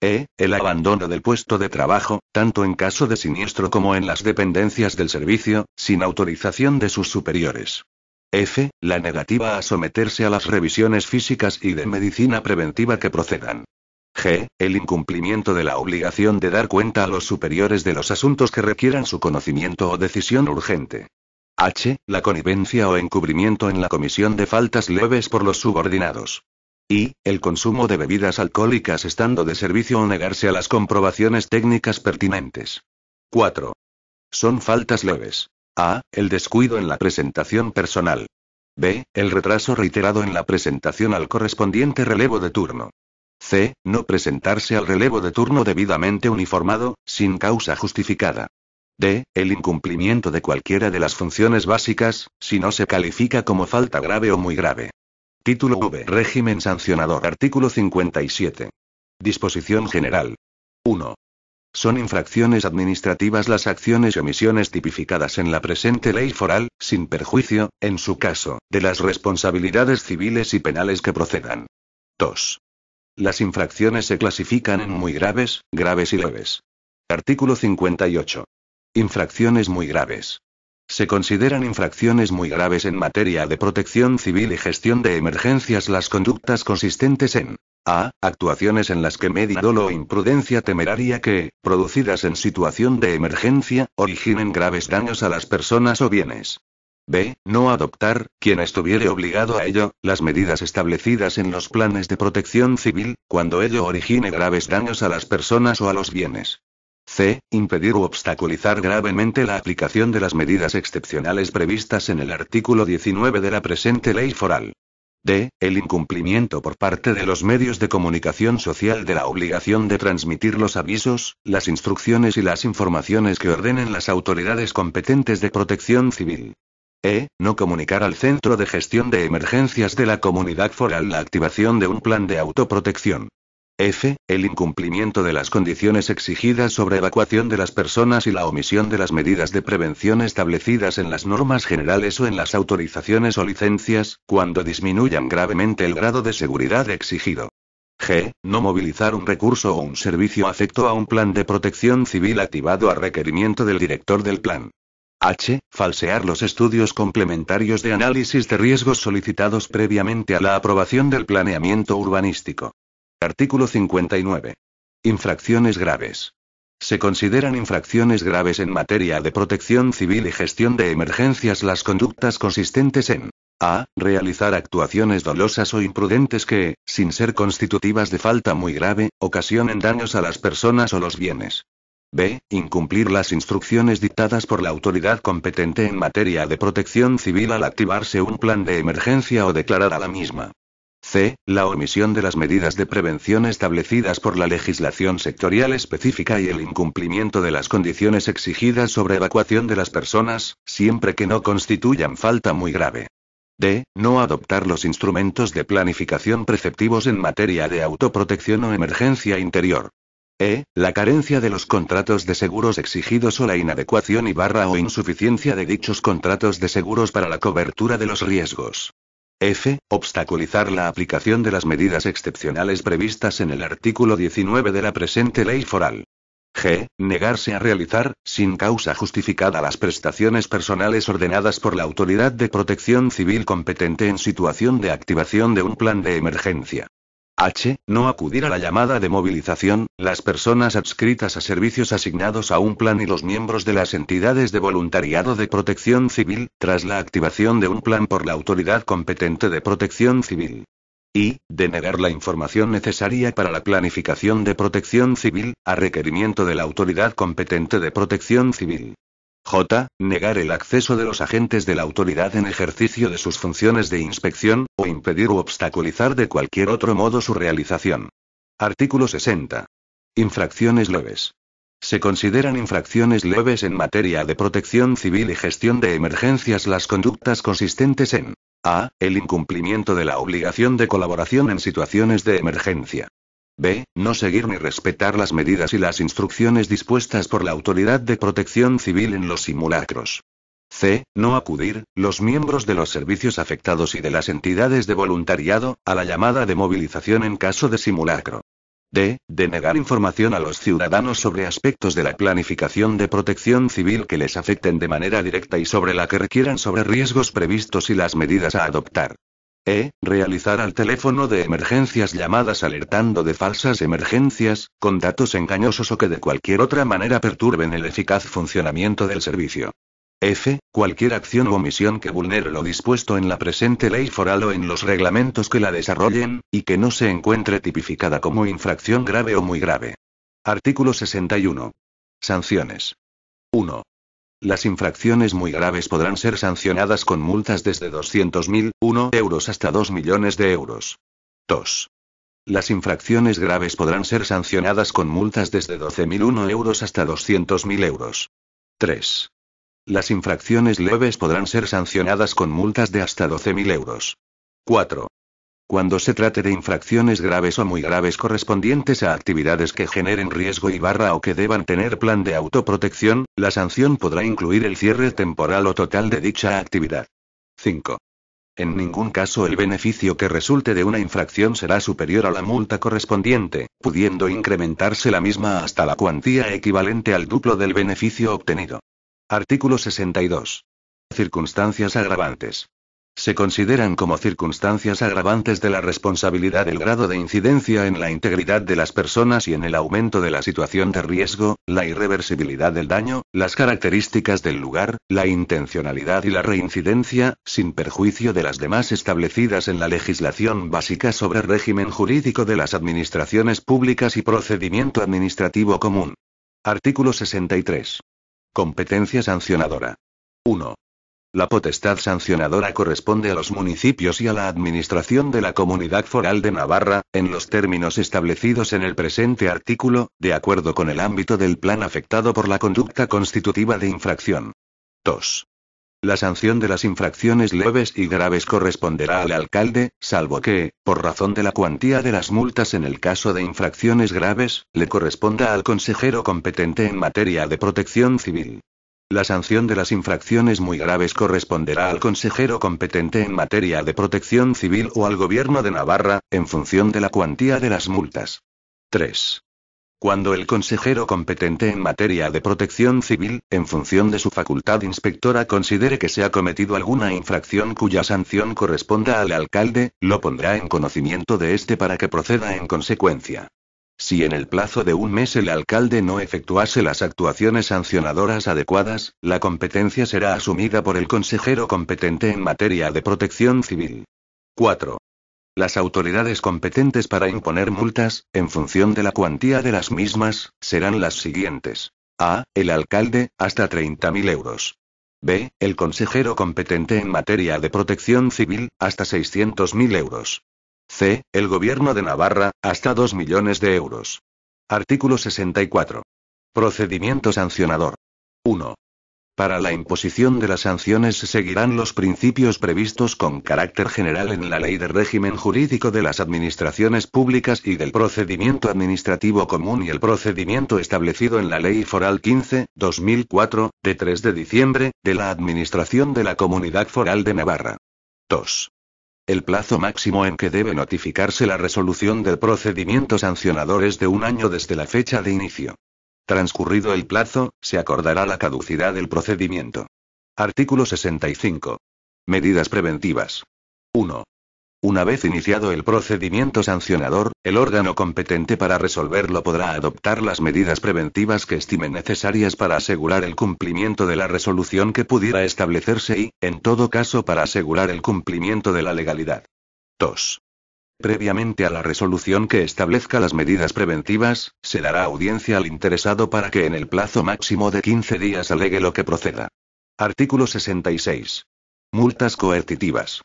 E. El abandono del puesto de trabajo, tanto en caso de siniestro como en las dependencias del servicio, sin autorización de sus superiores. F. La negativa a someterse a las revisiones físicas y de medicina preventiva que procedan. G. El incumplimiento de la obligación de dar cuenta a los superiores de los asuntos que requieran su conocimiento o decisión urgente. H. La connivencia o encubrimiento en la comisión de faltas leves por los subordinados y, el consumo de bebidas alcohólicas estando de servicio o negarse a las comprobaciones técnicas pertinentes. 4. Son faltas leves. A. El descuido en la presentación personal. B. El retraso reiterado en la presentación al correspondiente relevo de turno. C. No presentarse al relevo de turno debidamente uniformado, sin causa justificada. D. El incumplimiento de cualquiera de las funciones básicas, si no se califica como falta grave o muy grave. Título V. Régimen sancionador. Artículo 57. Disposición general. 1. Son infracciones administrativas las acciones y omisiones tipificadas en la presente ley foral, sin perjuicio, en su caso, de las responsabilidades civiles y penales que procedan. 2. Las infracciones se clasifican en muy graves, graves y leves. Artículo 58. Infracciones muy graves. Se consideran infracciones muy graves en materia de protección civil y gestión de emergencias las conductas consistentes en a. Actuaciones en las que media dolo o imprudencia temeraria que, producidas en situación de emergencia, originen graves daños a las personas o bienes. B. No adoptar, quien estuviere obligado a ello, las medidas establecidas en los planes de protección civil, cuando ello origine graves daños a las personas o a los bienes. C. Impedir u obstaculizar gravemente la aplicación de las medidas excepcionales previstas en el artículo 19 de la presente ley foral. D. El incumplimiento por parte de los medios de comunicación social de la obligación de transmitir los avisos, las instrucciones y las informaciones que ordenen las autoridades competentes de protección civil. E. No comunicar al Centro de Gestión de Emergencias de la Comunidad Foral la activación de un plan de autoprotección. F. El incumplimiento de las condiciones exigidas sobre evacuación de las personas y la omisión de las medidas de prevención establecidas en las normas generales o en las autorizaciones o licencias, cuando disminuyan gravemente el grado de seguridad exigido. G. No movilizar un recurso o un servicio afecto a un plan de protección civil activado a requerimiento del director del plan. H. Falsear los estudios complementarios de análisis de riesgos solicitados previamente a la aprobación del planeamiento urbanístico. Artículo 59. Infracciones graves. Se consideran infracciones graves en materia de protección civil y gestión de emergencias las conductas consistentes en a. Realizar actuaciones dolosas o imprudentes que, sin ser constitutivas de falta muy grave, ocasionen daños a las personas o los bienes. B. Incumplir las instrucciones dictadas por la autoridad competente en materia de protección civil al activarse un plan de emergencia o declarar a la misma. C. La omisión de las medidas de prevención establecidas por la legislación sectorial específica y el incumplimiento de las condiciones exigidas sobre evacuación de las personas, siempre que no constituyan falta muy grave. D. No adoptar los instrumentos de planificación preceptivos en materia de autoprotección o emergencia interior. E. La carencia de los contratos de seguros exigidos o la inadecuación y barra o insuficiencia de dichos contratos de seguros para la cobertura de los riesgos. F. Obstaculizar la aplicación de las medidas excepcionales previstas en el artículo 19 de la presente ley foral. G. Negarse a realizar, sin causa justificada, las prestaciones personales ordenadas por la Autoridad de Protección Civil competente en situación de activación de un plan de emergencia. H. No acudir a la llamada de movilización, las personas adscritas a servicios asignados a un plan y los miembros de las entidades de voluntariado de protección civil, tras la activación de un plan por la autoridad competente de protección civil. Y, denegar la información necesaria para la planificación de protección civil, a requerimiento de la autoridad competente de protección civil. J. Negar el acceso de los agentes de la autoridad en ejercicio de sus funciones de inspección, o impedir u obstaculizar de cualquier otro modo su realización. Artículo 60. Infracciones leves. Se consideran infracciones leves en materia de protección civil y gestión de emergencias las conductas consistentes en a. El incumplimiento de la obligación de colaboración en situaciones de emergencia. B. No seguir ni respetar las medidas y las instrucciones dispuestas por la Autoridad de Protección Civil en los simulacros. C. No acudir, los miembros de los servicios afectados y de las entidades de voluntariado, a la llamada de movilización en caso de simulacro. D. Denegar información a los ciudadanos sobre aspectos de la planificación de protección civil que les afecten de manera directa y sobre la que requieran sobre riesgos previstos y las medidas a adoptar. E. Realizar al teléfono de emergencias llamadas alertando de falsas emergencias, con datos engañosos o que de cualquier otra manera perturben el eficaz funcionamiento del servicio. F. Cualquier acción o omisión que vulnere lo dispuesto en la presente ley foral o en los reglamentos que la desarrollen, y que no se encuentre tipificada como infracción grave o muy grave. Artículo 61. Sanciones. 1. Las infracciones muy graves podrán ser sancionadas con multas desde 200.000, euros hasta 2 millones de euros. 2. Las infracciones graves podrán ser sancionadas con multas desde 12.001 euros hasta 200.000 euros. 3. Las infracciones leves podrán ser sancionadas con multas de hasta 12.000 euros. 4 cuando se trate de infracciones graves o muy graves correspondientes a actividades que generen riesgo y barra o que deban tener plan de autoprotección, la sanción podrá incluir el cierre temporal o total de dicha actividad. 5. En ningún caso el beneficio que resulte de una infracción será superior a la multa correspondiente, pudiendo incrementarse la misma hasta la cuantía equivalente al duplo del beneficio obtenido. Artículo 62. Circunstancias agravantes. Se consideran como circunstancias agravantes de la responsabilidad el grado de incidencia en la integridad de las personas y en el aumento de la situación de riesgo, la irreversibilidad del daño, las características del lugar, la intencionalidad y la reincidencia, sin perjuicio de las demás establecidas en la legislación básica sobre régimen jurídico de las administraciones públicas y procedimiento administrativo común. Artículo 63. Competencia sancionadora. 1. La potestad sancionadora corresponde a los municipios y a la administración de la Comunidad Foral de Navarra, en los términos establecidos en el presente artículo, de acuerdo con el ámbito del plan afectado por la conducta constitutiva de infracción. 2. La sanción de las infracciones leves y graves corresponderá al alcalde, salvo que, por razón de la cuantía de las multas en el caso de infracciones graves, le corresponda al consejero competente en materia de protección civil. La sanción de las infracciones muy graves corresponderá al consejero competente en materia de protección civil o al gobierno de Navarra, en función de la cuantía de las multas. 3. Cuando el consejero competente en materia de protección civil, en función de su facultad inspectora, considere que se ha cometido alguna infracción cuya sanción corresponda al alcalde, lo pondrá en conocimiento de éste para que proceda en consecuencia. Si en el plazo de un mes el alcalde no efectuase las actuaciones sancionadoras adecuadas, la competencia será asumida por el consejero competente en materia de protección civil. 4. Las autoridades competentes para imponer multas, en función de la cuantía de las mismas, serán las siguientes. A. El alcalde, hasta 30.000 euros. B. El consejero competente en materia de protección civil, hasta 600.000 euros. C. El Gobierno de Navarra, hasta 2 millones de euros. Artículo 64. Procedimiento sancionador. 1. Para la imposición de las sanciones seguirán los principios previstos con carácter general en la Ley de Régimen Jurídico de las Administraciones Públicas y del Procedimiento Administrativo Común y el procedimiento establecido en la Ley Foral 15-2004, de 3 de diciembre, de la Administración de la Comunidad Foral de Navarra. 2. El plazo máximo en que debe notificarse la resolución del procedimiento sancionador es de un año desde la fecha de inicio. Transcurrido el plazo, se acordará la caducidad del procedimiento. Artículo 65. Medidas preventivas. 1. Una vez iniciado el procedimiento sancionador, el órgano competente para resolverlo podrá adoptar las medidas preventivas que estime necesarias para asegurar el cumplimiento de la resolución que pudiera establecerse y, en todo caso, para asegurar el cumplimiento de la legalidad. 2. Previamente a la resolución que establezca las medidas preventivas, se dará audiencia al interesado para que en el plazo máximo de 15 días alegue lo que proceda. Artículo 66. Multas coercitivas.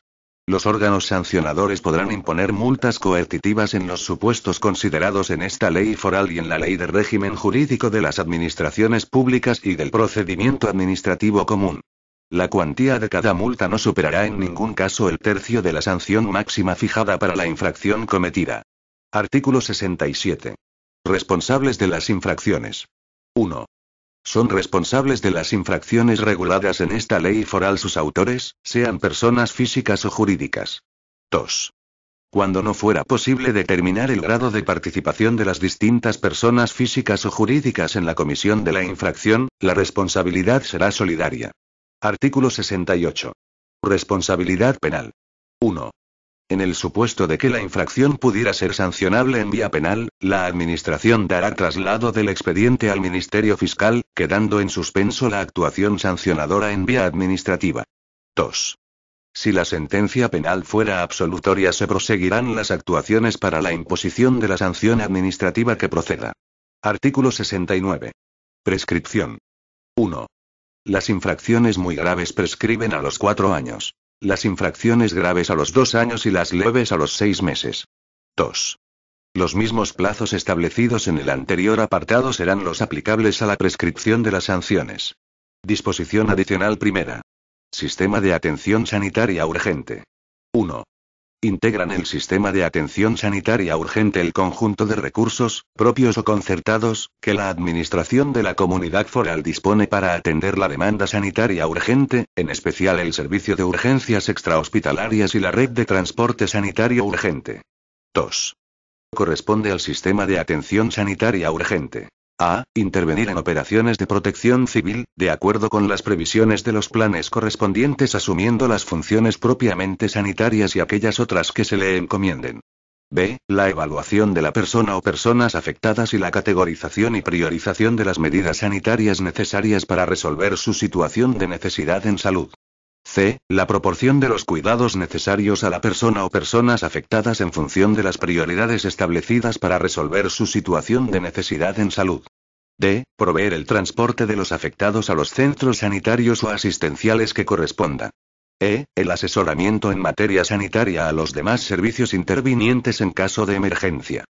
Los órganos sancionadores podrán imponer multas coercitivas en los supuestos considerados en esta ley foral y en la ley de régimen jurídico de las administraciones públicas y del procedimiento administrativo común. La cuantía de cada multa no superará en ningún caso el tercio de la sanción máxima fijada para la infracción cometida. Artículo 67. Responsables de las infracciones son responsables de las infracciones reguladas en esta ley foral sus autores, sean personas físicas o jurídicas. 2. Cuando no fuera posible determinar el grado de participación de las distintas personas físicas o jurídicas en la comisión de la infracción, la responsabilidad será solidaria. Artículo 68. Responsabilidad penal. 1. En el supuesto de que la infracción pudiera ser sancionable en vía penal, la Administración dará traslado del expediente al Ministerio Fiscal, quedando en suspenso la actuación sancionadora en vía administrativa. 2. Si la sentencia penal fuera absolutoria, se proseguirán las actuaciones para la imposición de la sanción administrativa que proceda. Artículo 69. Prescripción. 1. Las infracciones muy graves prescriben a los cuatro años. Las infracciones graves a los dos años y las leves a los seis meses. 2. Los mismos plazos establecidos en el anterior apartado serán los aplicables a la prescripción de las sanciones. Disposición adicional primera. Sistema de atención sanitaria urgente. 1 integran el sistema de atención sanitaria urgente el conjunto de recursos, propios o concertados, que la Administración de la Comunidad Foral dispone para atender la demanda sanitaria urgente, en especial el servicio de urgencias extrahospitalarias y la red de transporte sanitario urgente. 2. Corresponde al sistema de atención sanitaria urgente. A. Intervenir en operaciones de protección civil, de acuerdo con las previsiones de los planes correspondientes asumiendo las funciones propiamente sanitarias y aquellas otras que se le encomienden. B. La evaluación de la persona o personas afectadas y la categorización y priorización de las medidas sanitarias necesarias para resolver su situación de necesidad en salud. C. La proporción de los cuidados necesarios a la persona o personas afectadas en función de las prioridades establecidas para resolver su situación de necesidad en salud. D. Proveer el transporte de los afectados a los centros sanitarios o asistenciales que correspondan. E. El asesoramiento en materia sanitaria a los demás servicios intervinientes en caso de emergencia.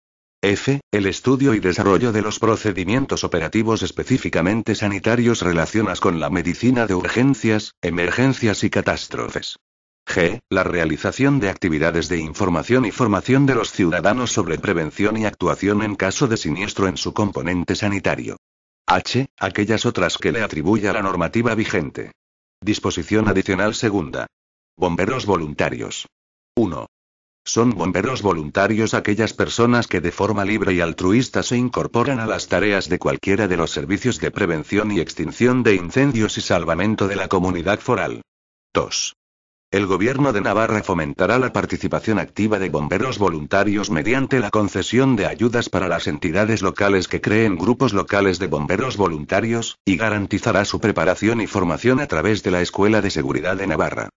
F. El estudio y desarrollo de los procedimientos operativos específicamente sanitarios relacionados con la medicina de urgencias, emergencias y catástrofes. G. La realización de actividades de información y formación de los ciudadanos sobre prevención y actuación en caso de siniestro en su componente sanitario. H. Aquellas otras que le atribuya la normativa vigente. Disposición adicional segunda. Bomberos voluntarios. 1. Son bomberos voluntarios aquellas personas que de forma libre y altruista se incorporan a las tareas de cualquiera de los servicios de prevención y extinción de incendios y salvamento de la comunidad foral. 2. El Gobierno de Navarra fomentará la participación activa de bomberos voluntarios mediante la concesión de ayudas para las entidades locales que creen grupos locales de bomberos voluntarios, y garantizará su preparación y formación a través de la Escuela de Seguridad de Navarra.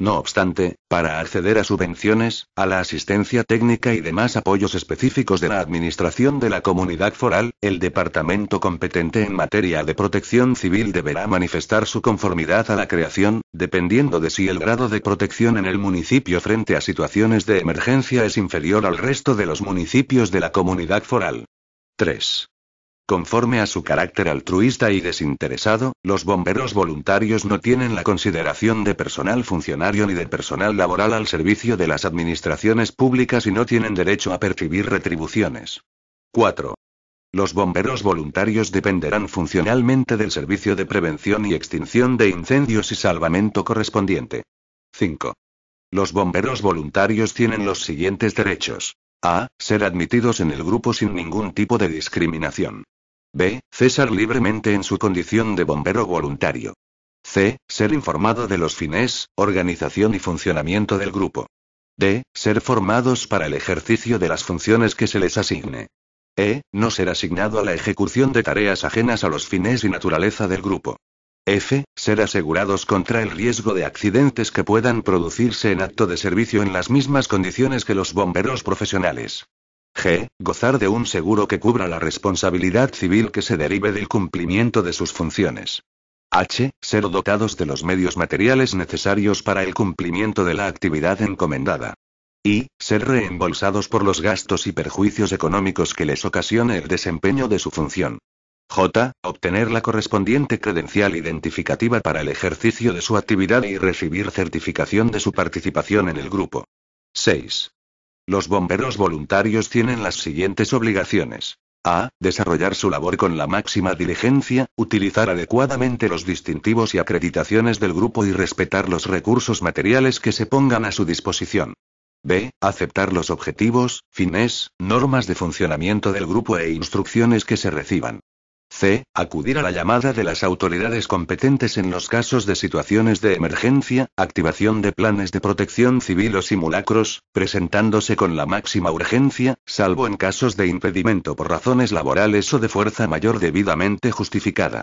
No obstante, para acceder a subvenciones, a la asistencia técnica y demás apoyos específicos de la Administración de la Comunidad Foral, el departamento competente en materia de protección civil deberá manifestar su conformidad a la creación, dependiendo de si el grado de protección en el municipio frente a situaciones de emergencia es inferior al resto de los municipios de la Comunidad Foral. 3. Conforme a su carácter altruista y desinteresado, los bomberos voluntarios no tienen la consideración de personal funcionario ni de personal laboral al servicio de las administraciones públicas y no tienen derecho a percibir retribuciones. 4. Los bomberos voluntarios dependerán funcionalmente del servicio de prevención y extinción de incendios y salvamento correspondiente. 5. Los bomberos voluntarios tienen los siguientes derechos. A. Ser admitidos en el grupo sin ningún tipo de discriminación. B. César libremente en su condición de bombero voluntario. C. Ser informado de los fines, organización y funcionamiento del grupo. D. Ser formados para el ejercicio de las funciones que se les asigne. E. No ser asignado a la ejecución de tareas ajenas a los fines y naturaleza del grupo. F. Ser asegurados contra el riesgo de accidentes que puedan producirse en acto de servicio en las mismas condiciones que los bomberos profesionales. G. Gozar de un seguro que cubra la responsabilidad civil que se derive del cumplimiento de sus funciones. H. Ser dotados de los medios materiales necesarios para el cumplimiento de la actividad encomendada. Y. Ser reembolsados por los gastos y perjuicios económicos que les ocasione el desempeño de su función. J. Obtener la correspondiente credencial identificativa para el ejercicio de su actividad y recibir certificación de su participación en el grupo. 6. Los bomberos voluntarios tienen las siguientes obligaciones. A. Desarrollar su labor con la máxima diligencia, utilizar adecuadamente los distintivos y acreditaciones del grupo y respetar los recursos materiales que se pongan a su disposición. B. Aceptar los objetivos, fines, normas de funcionamiento del grupo e instrucciones que se reciban. C. Acudir a la llamada de las autoridades competentes en los casos de situaciones de emergencia, activación de planes de protección civil o simulacros, presentándose con la máxima urgencia, salvo en casos de impedimento por razones laborales o de fuerza mayor debidamente justificada.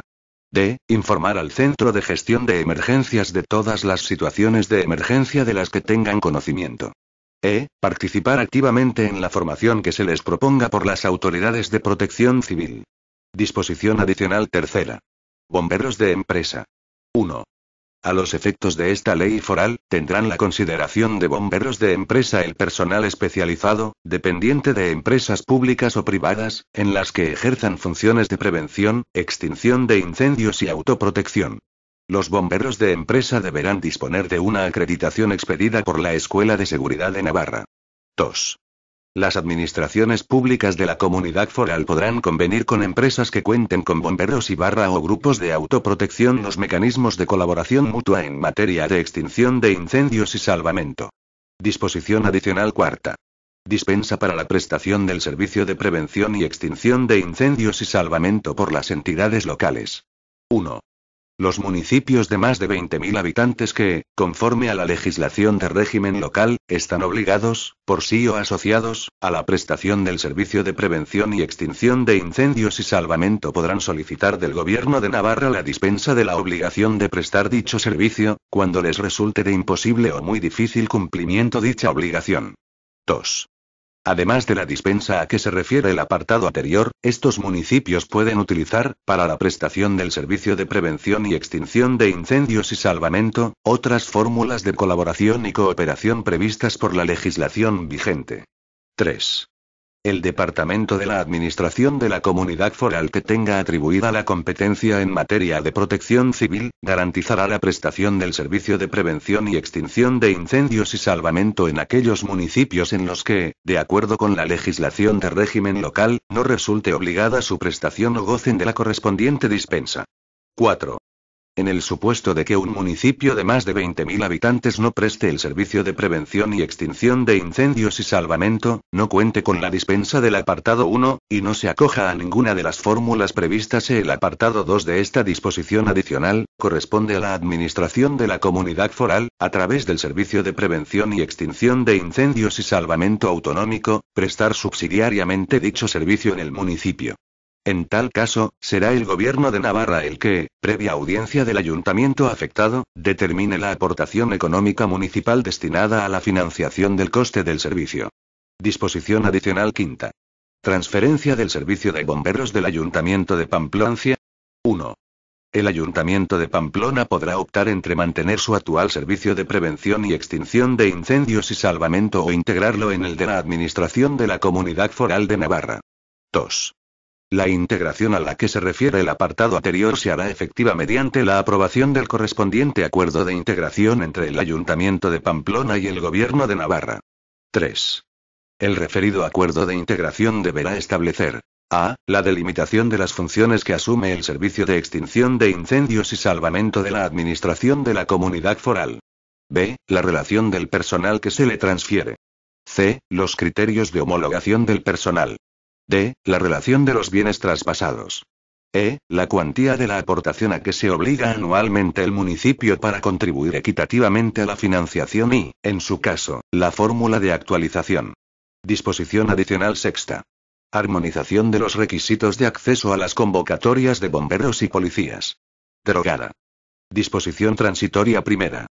D. Informar al Centro de Gestión de Emergencias de todas las situaciones de emergencia de las que tengan conocimiento. E. Participar activamente en la formación que se les proponga por las autoridades de protección civil. Disposición adicional tercera. Bomberos de empresa. 1. A los efectos de esta ley foral, tendrán la consideración de bomberos de empresa el personal especializado, dependiente de empresas públicas o privadas, en las que ejerzan funciones de prevención, extinción de incendios y autoprotección. Los bomberos de empresa deberán disponer de una acreditación expedida por la Escuela de Seguridad de Navarra. 2. Las administraciones públicas de la comunidad foral podrán convenir con empresas que cuenten con bomberos y barra o grupos de autoprotección los mecanismos de colaboración mutua en materia de extinción de incendios y salvamento. Disposición adicional cuarta. Dispensa para la prestación del servicio de prevención y extinción de incendios y salvamento por las entidades locales. 1. Los municipios de más de 20.000 habitantes que, conforme a la legislación de régimen local, están obligados, por sí o asociados, a la prestación del Servicio de Prevención y Extinción de Incendios y Salvamento podrán solicitar del Gobierno de Navarra la dispensa de la obligación de prestar dicho servicio, cuando les resulte de imposible o muy difícil cumplimiento dicha obligación. 2. Además de la dispensa a que se refiere el apartado anterior, estos municipios pueden utilizar, para la prestación del servicio de prevención y extinción de incendios y salvamento, otras fórmulas de colaboración y cooperación previstas por la legislación vigente. 3 el departamento de la Administración de la Comunidad Foral que tenga atribuida la competencia en materia de protección civil, garantizará la prestación del servicio de prevención y extinción de incendios y salvamento en aquellos municipios en los que, de acuerdo con la legislación de régimen local, no resulte obligada su prestación o gocen de la correspondiente dispensa. 4. En el supuesto de que un municipio de más de 20.000 habitantes no preste el servicio de prevención y extinción de incendios y salvamento, no cuente con la dispensa del apartado 1, y no se acoja a ninguna de las fórmulas previstas en el apartado 2 de esta disposición adicional, corresponde a la Administración de la Comunidad Foral, a través del Servicio de Prevención y Extinción de Incendios y Salvamento Autonómico, prestar subsidiariamente dicho servicio en el municipio. En tal caso, será el Gobierno de Navarra el que, previa audiencia del ayuntamiento afectado, determine la aportación económica municipal destinada a la financiación del coste del servicio. Disposición adicional quinta. Transferencia del servicio de bomberos del ayuntamiento de Pamplona. 1. El Ayuntamiento de Pamplona podrá optar entre mantener su actual servicio de prevención y extinción de incendios y salvamento o integrarlo en el de la Administración de la Comunidad Foral de Navarra. 2. La integración a la que se refiere el apartado anterior se hará efectiva mediante la aprobación del correspondiente acuerdo de integración entre el Ayuntamiento de Pamplona y el Gobierno de Navarra. 3. El referido acuerdo de integración deberá establecer a. La delimitación de las funciones que asume el Servicio de Extinción de Incendios y Salvamento de la Administración de la Comunidad Foral. B. La relación del personal que se le transfiere. C. Los criterios de homologación del personal. D. La relación de los bienes traspasados. E. La cuantía de la aportación a que se obliga anualmente el municipio para contribuir equitativamente a la financiación y, en su caso, la fórmula de actualización. Disposición adicional sexta. Armonización de los requisitos de acceso a las convocatorias de bomberos y policías. Derogada. Disposición transitoria primera.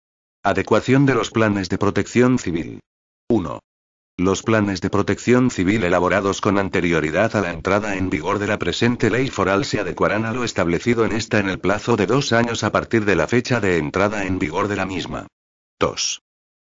Adecuación de los planes de protección civil. 1. Los planes de protección civil elaborados con anterioridad a la entrada en vigor de la presente ley foral se adecuarán a lo establecido en esta en el plazo de dos años a partir de la fecha de entrada en vigor de la misma. 2.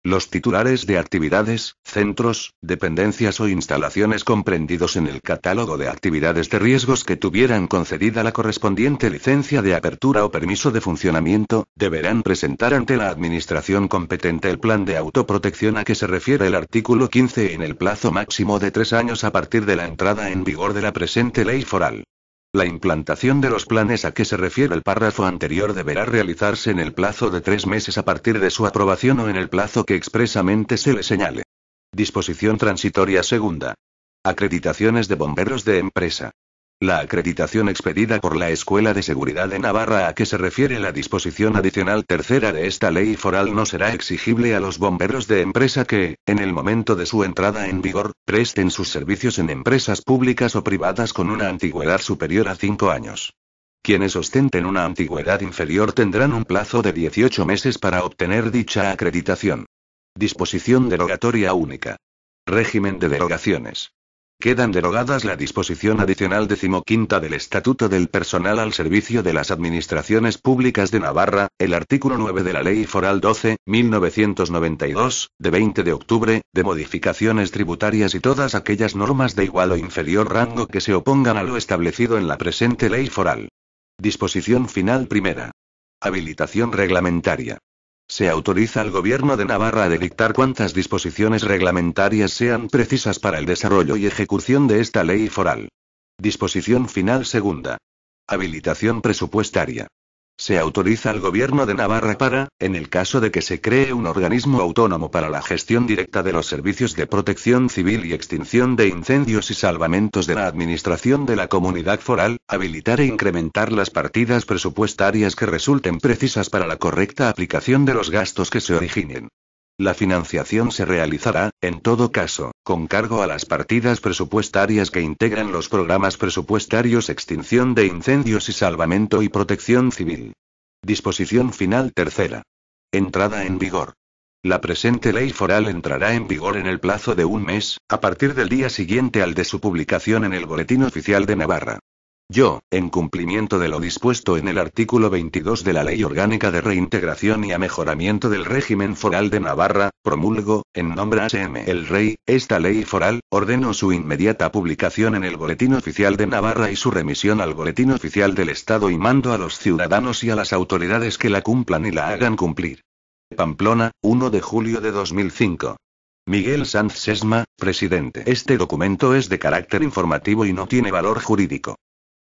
Los titulares de actividades, centros, dependencias o instalaciones comprendidos en el catálogo de actividades de riesgos que tuvieran concedida la correspondiente licencia de apertura o permiso de funcionamiento, deberán presentar ante la Administración competente el plan de autoprotección a que se refiere el artículo 15 en el plazo máximo de tres años a partir de la entrada en vigor de la presente ley foral. La implantación de los planes a que se refiere el párrafo anterior deberá realizarse en el plazo de tres meses a partir de su aprobación o en el plazo que expresamente se le señale. Disposición transitoria segunda. Acreditaciones de bomberos de empresa. La acreditación expedida por la Escuela de Seguridad de Navarra a que se refiere la disposición adicional tercera de esta ley foral no será exigible a los bomberos de empresa que, en el momento de su entrada en vigor, presten sus servicios en empresas públicas o privadas con una antigüedad superior a cinco años. Quienes ostenten una antigüedad inferior tendrán un plazo de 18 meses para obtener dicha acreditación. Disposición derogatoria única. Régimen de derogaciones. Quedan derogadas la disposición adicional decimoquinta del Estatuto del Personal al Servicio de las Administraciones Públicas de Navarra, el artículo 9 de la Ley Foral 12, 1992, de 20 de octubre, de modificaciones tributarias y todas aquellas normas de igual o inferior rango que se opongan a lo establecido en la presente Ley Foral. Disposición final primera. Habilitación reglamentaria. Se autoriza al Gobierno de Navarra a dictar cuantas disposiciones reglamentarias sean precisas para el desarrollo y ejecución de esta ley foral. Disposición final segunda. Habilitación presupuestaria. Se autoriza al Gobierno de Navarra para, en el caso de que se cree un organismo autónomo para la gestión directa de los servicios de protección civil y extinción de incendios y salvamentos de la Administración de la Comunidad Foral, habilitar e incrementar las partidas presupuestarias que resulten precisas para la correcta aplicación de los gastos que se originen. La financiación se realizará, en todo caso, con cargo a las partidas presupuestarias que integran los programas presupuestarios Extinción de Incendios y Salvamento y Protección Civil. Disposición final tercera. Entrada en vigor. La presente ley foral entrará en vigor en el plazo de un mes, a partir del día siguiente al de su publicación en el Boletín Oficial de Navarra. Yo, en cumplimiento de lo dispuesto en el artículo 22 de la Ley Orgánica de Reintegración y Amejoramiento del Régimen Foral de Navarra, promulgo, en nombre asm el Rey, esta ley foral, ordeno su inmediata publicación en el Boletín Oficial de Navarra y su remisión al Boletín Oficial del Estado y mando a los ciudadanos y a las autoridades que la cumplan y la hagan cumplir. Pamplona, 1 de julio de 2005. Miguel Sanz Sesma, presidente. Este documento es de carácter informativo y no tiene valor jurídico.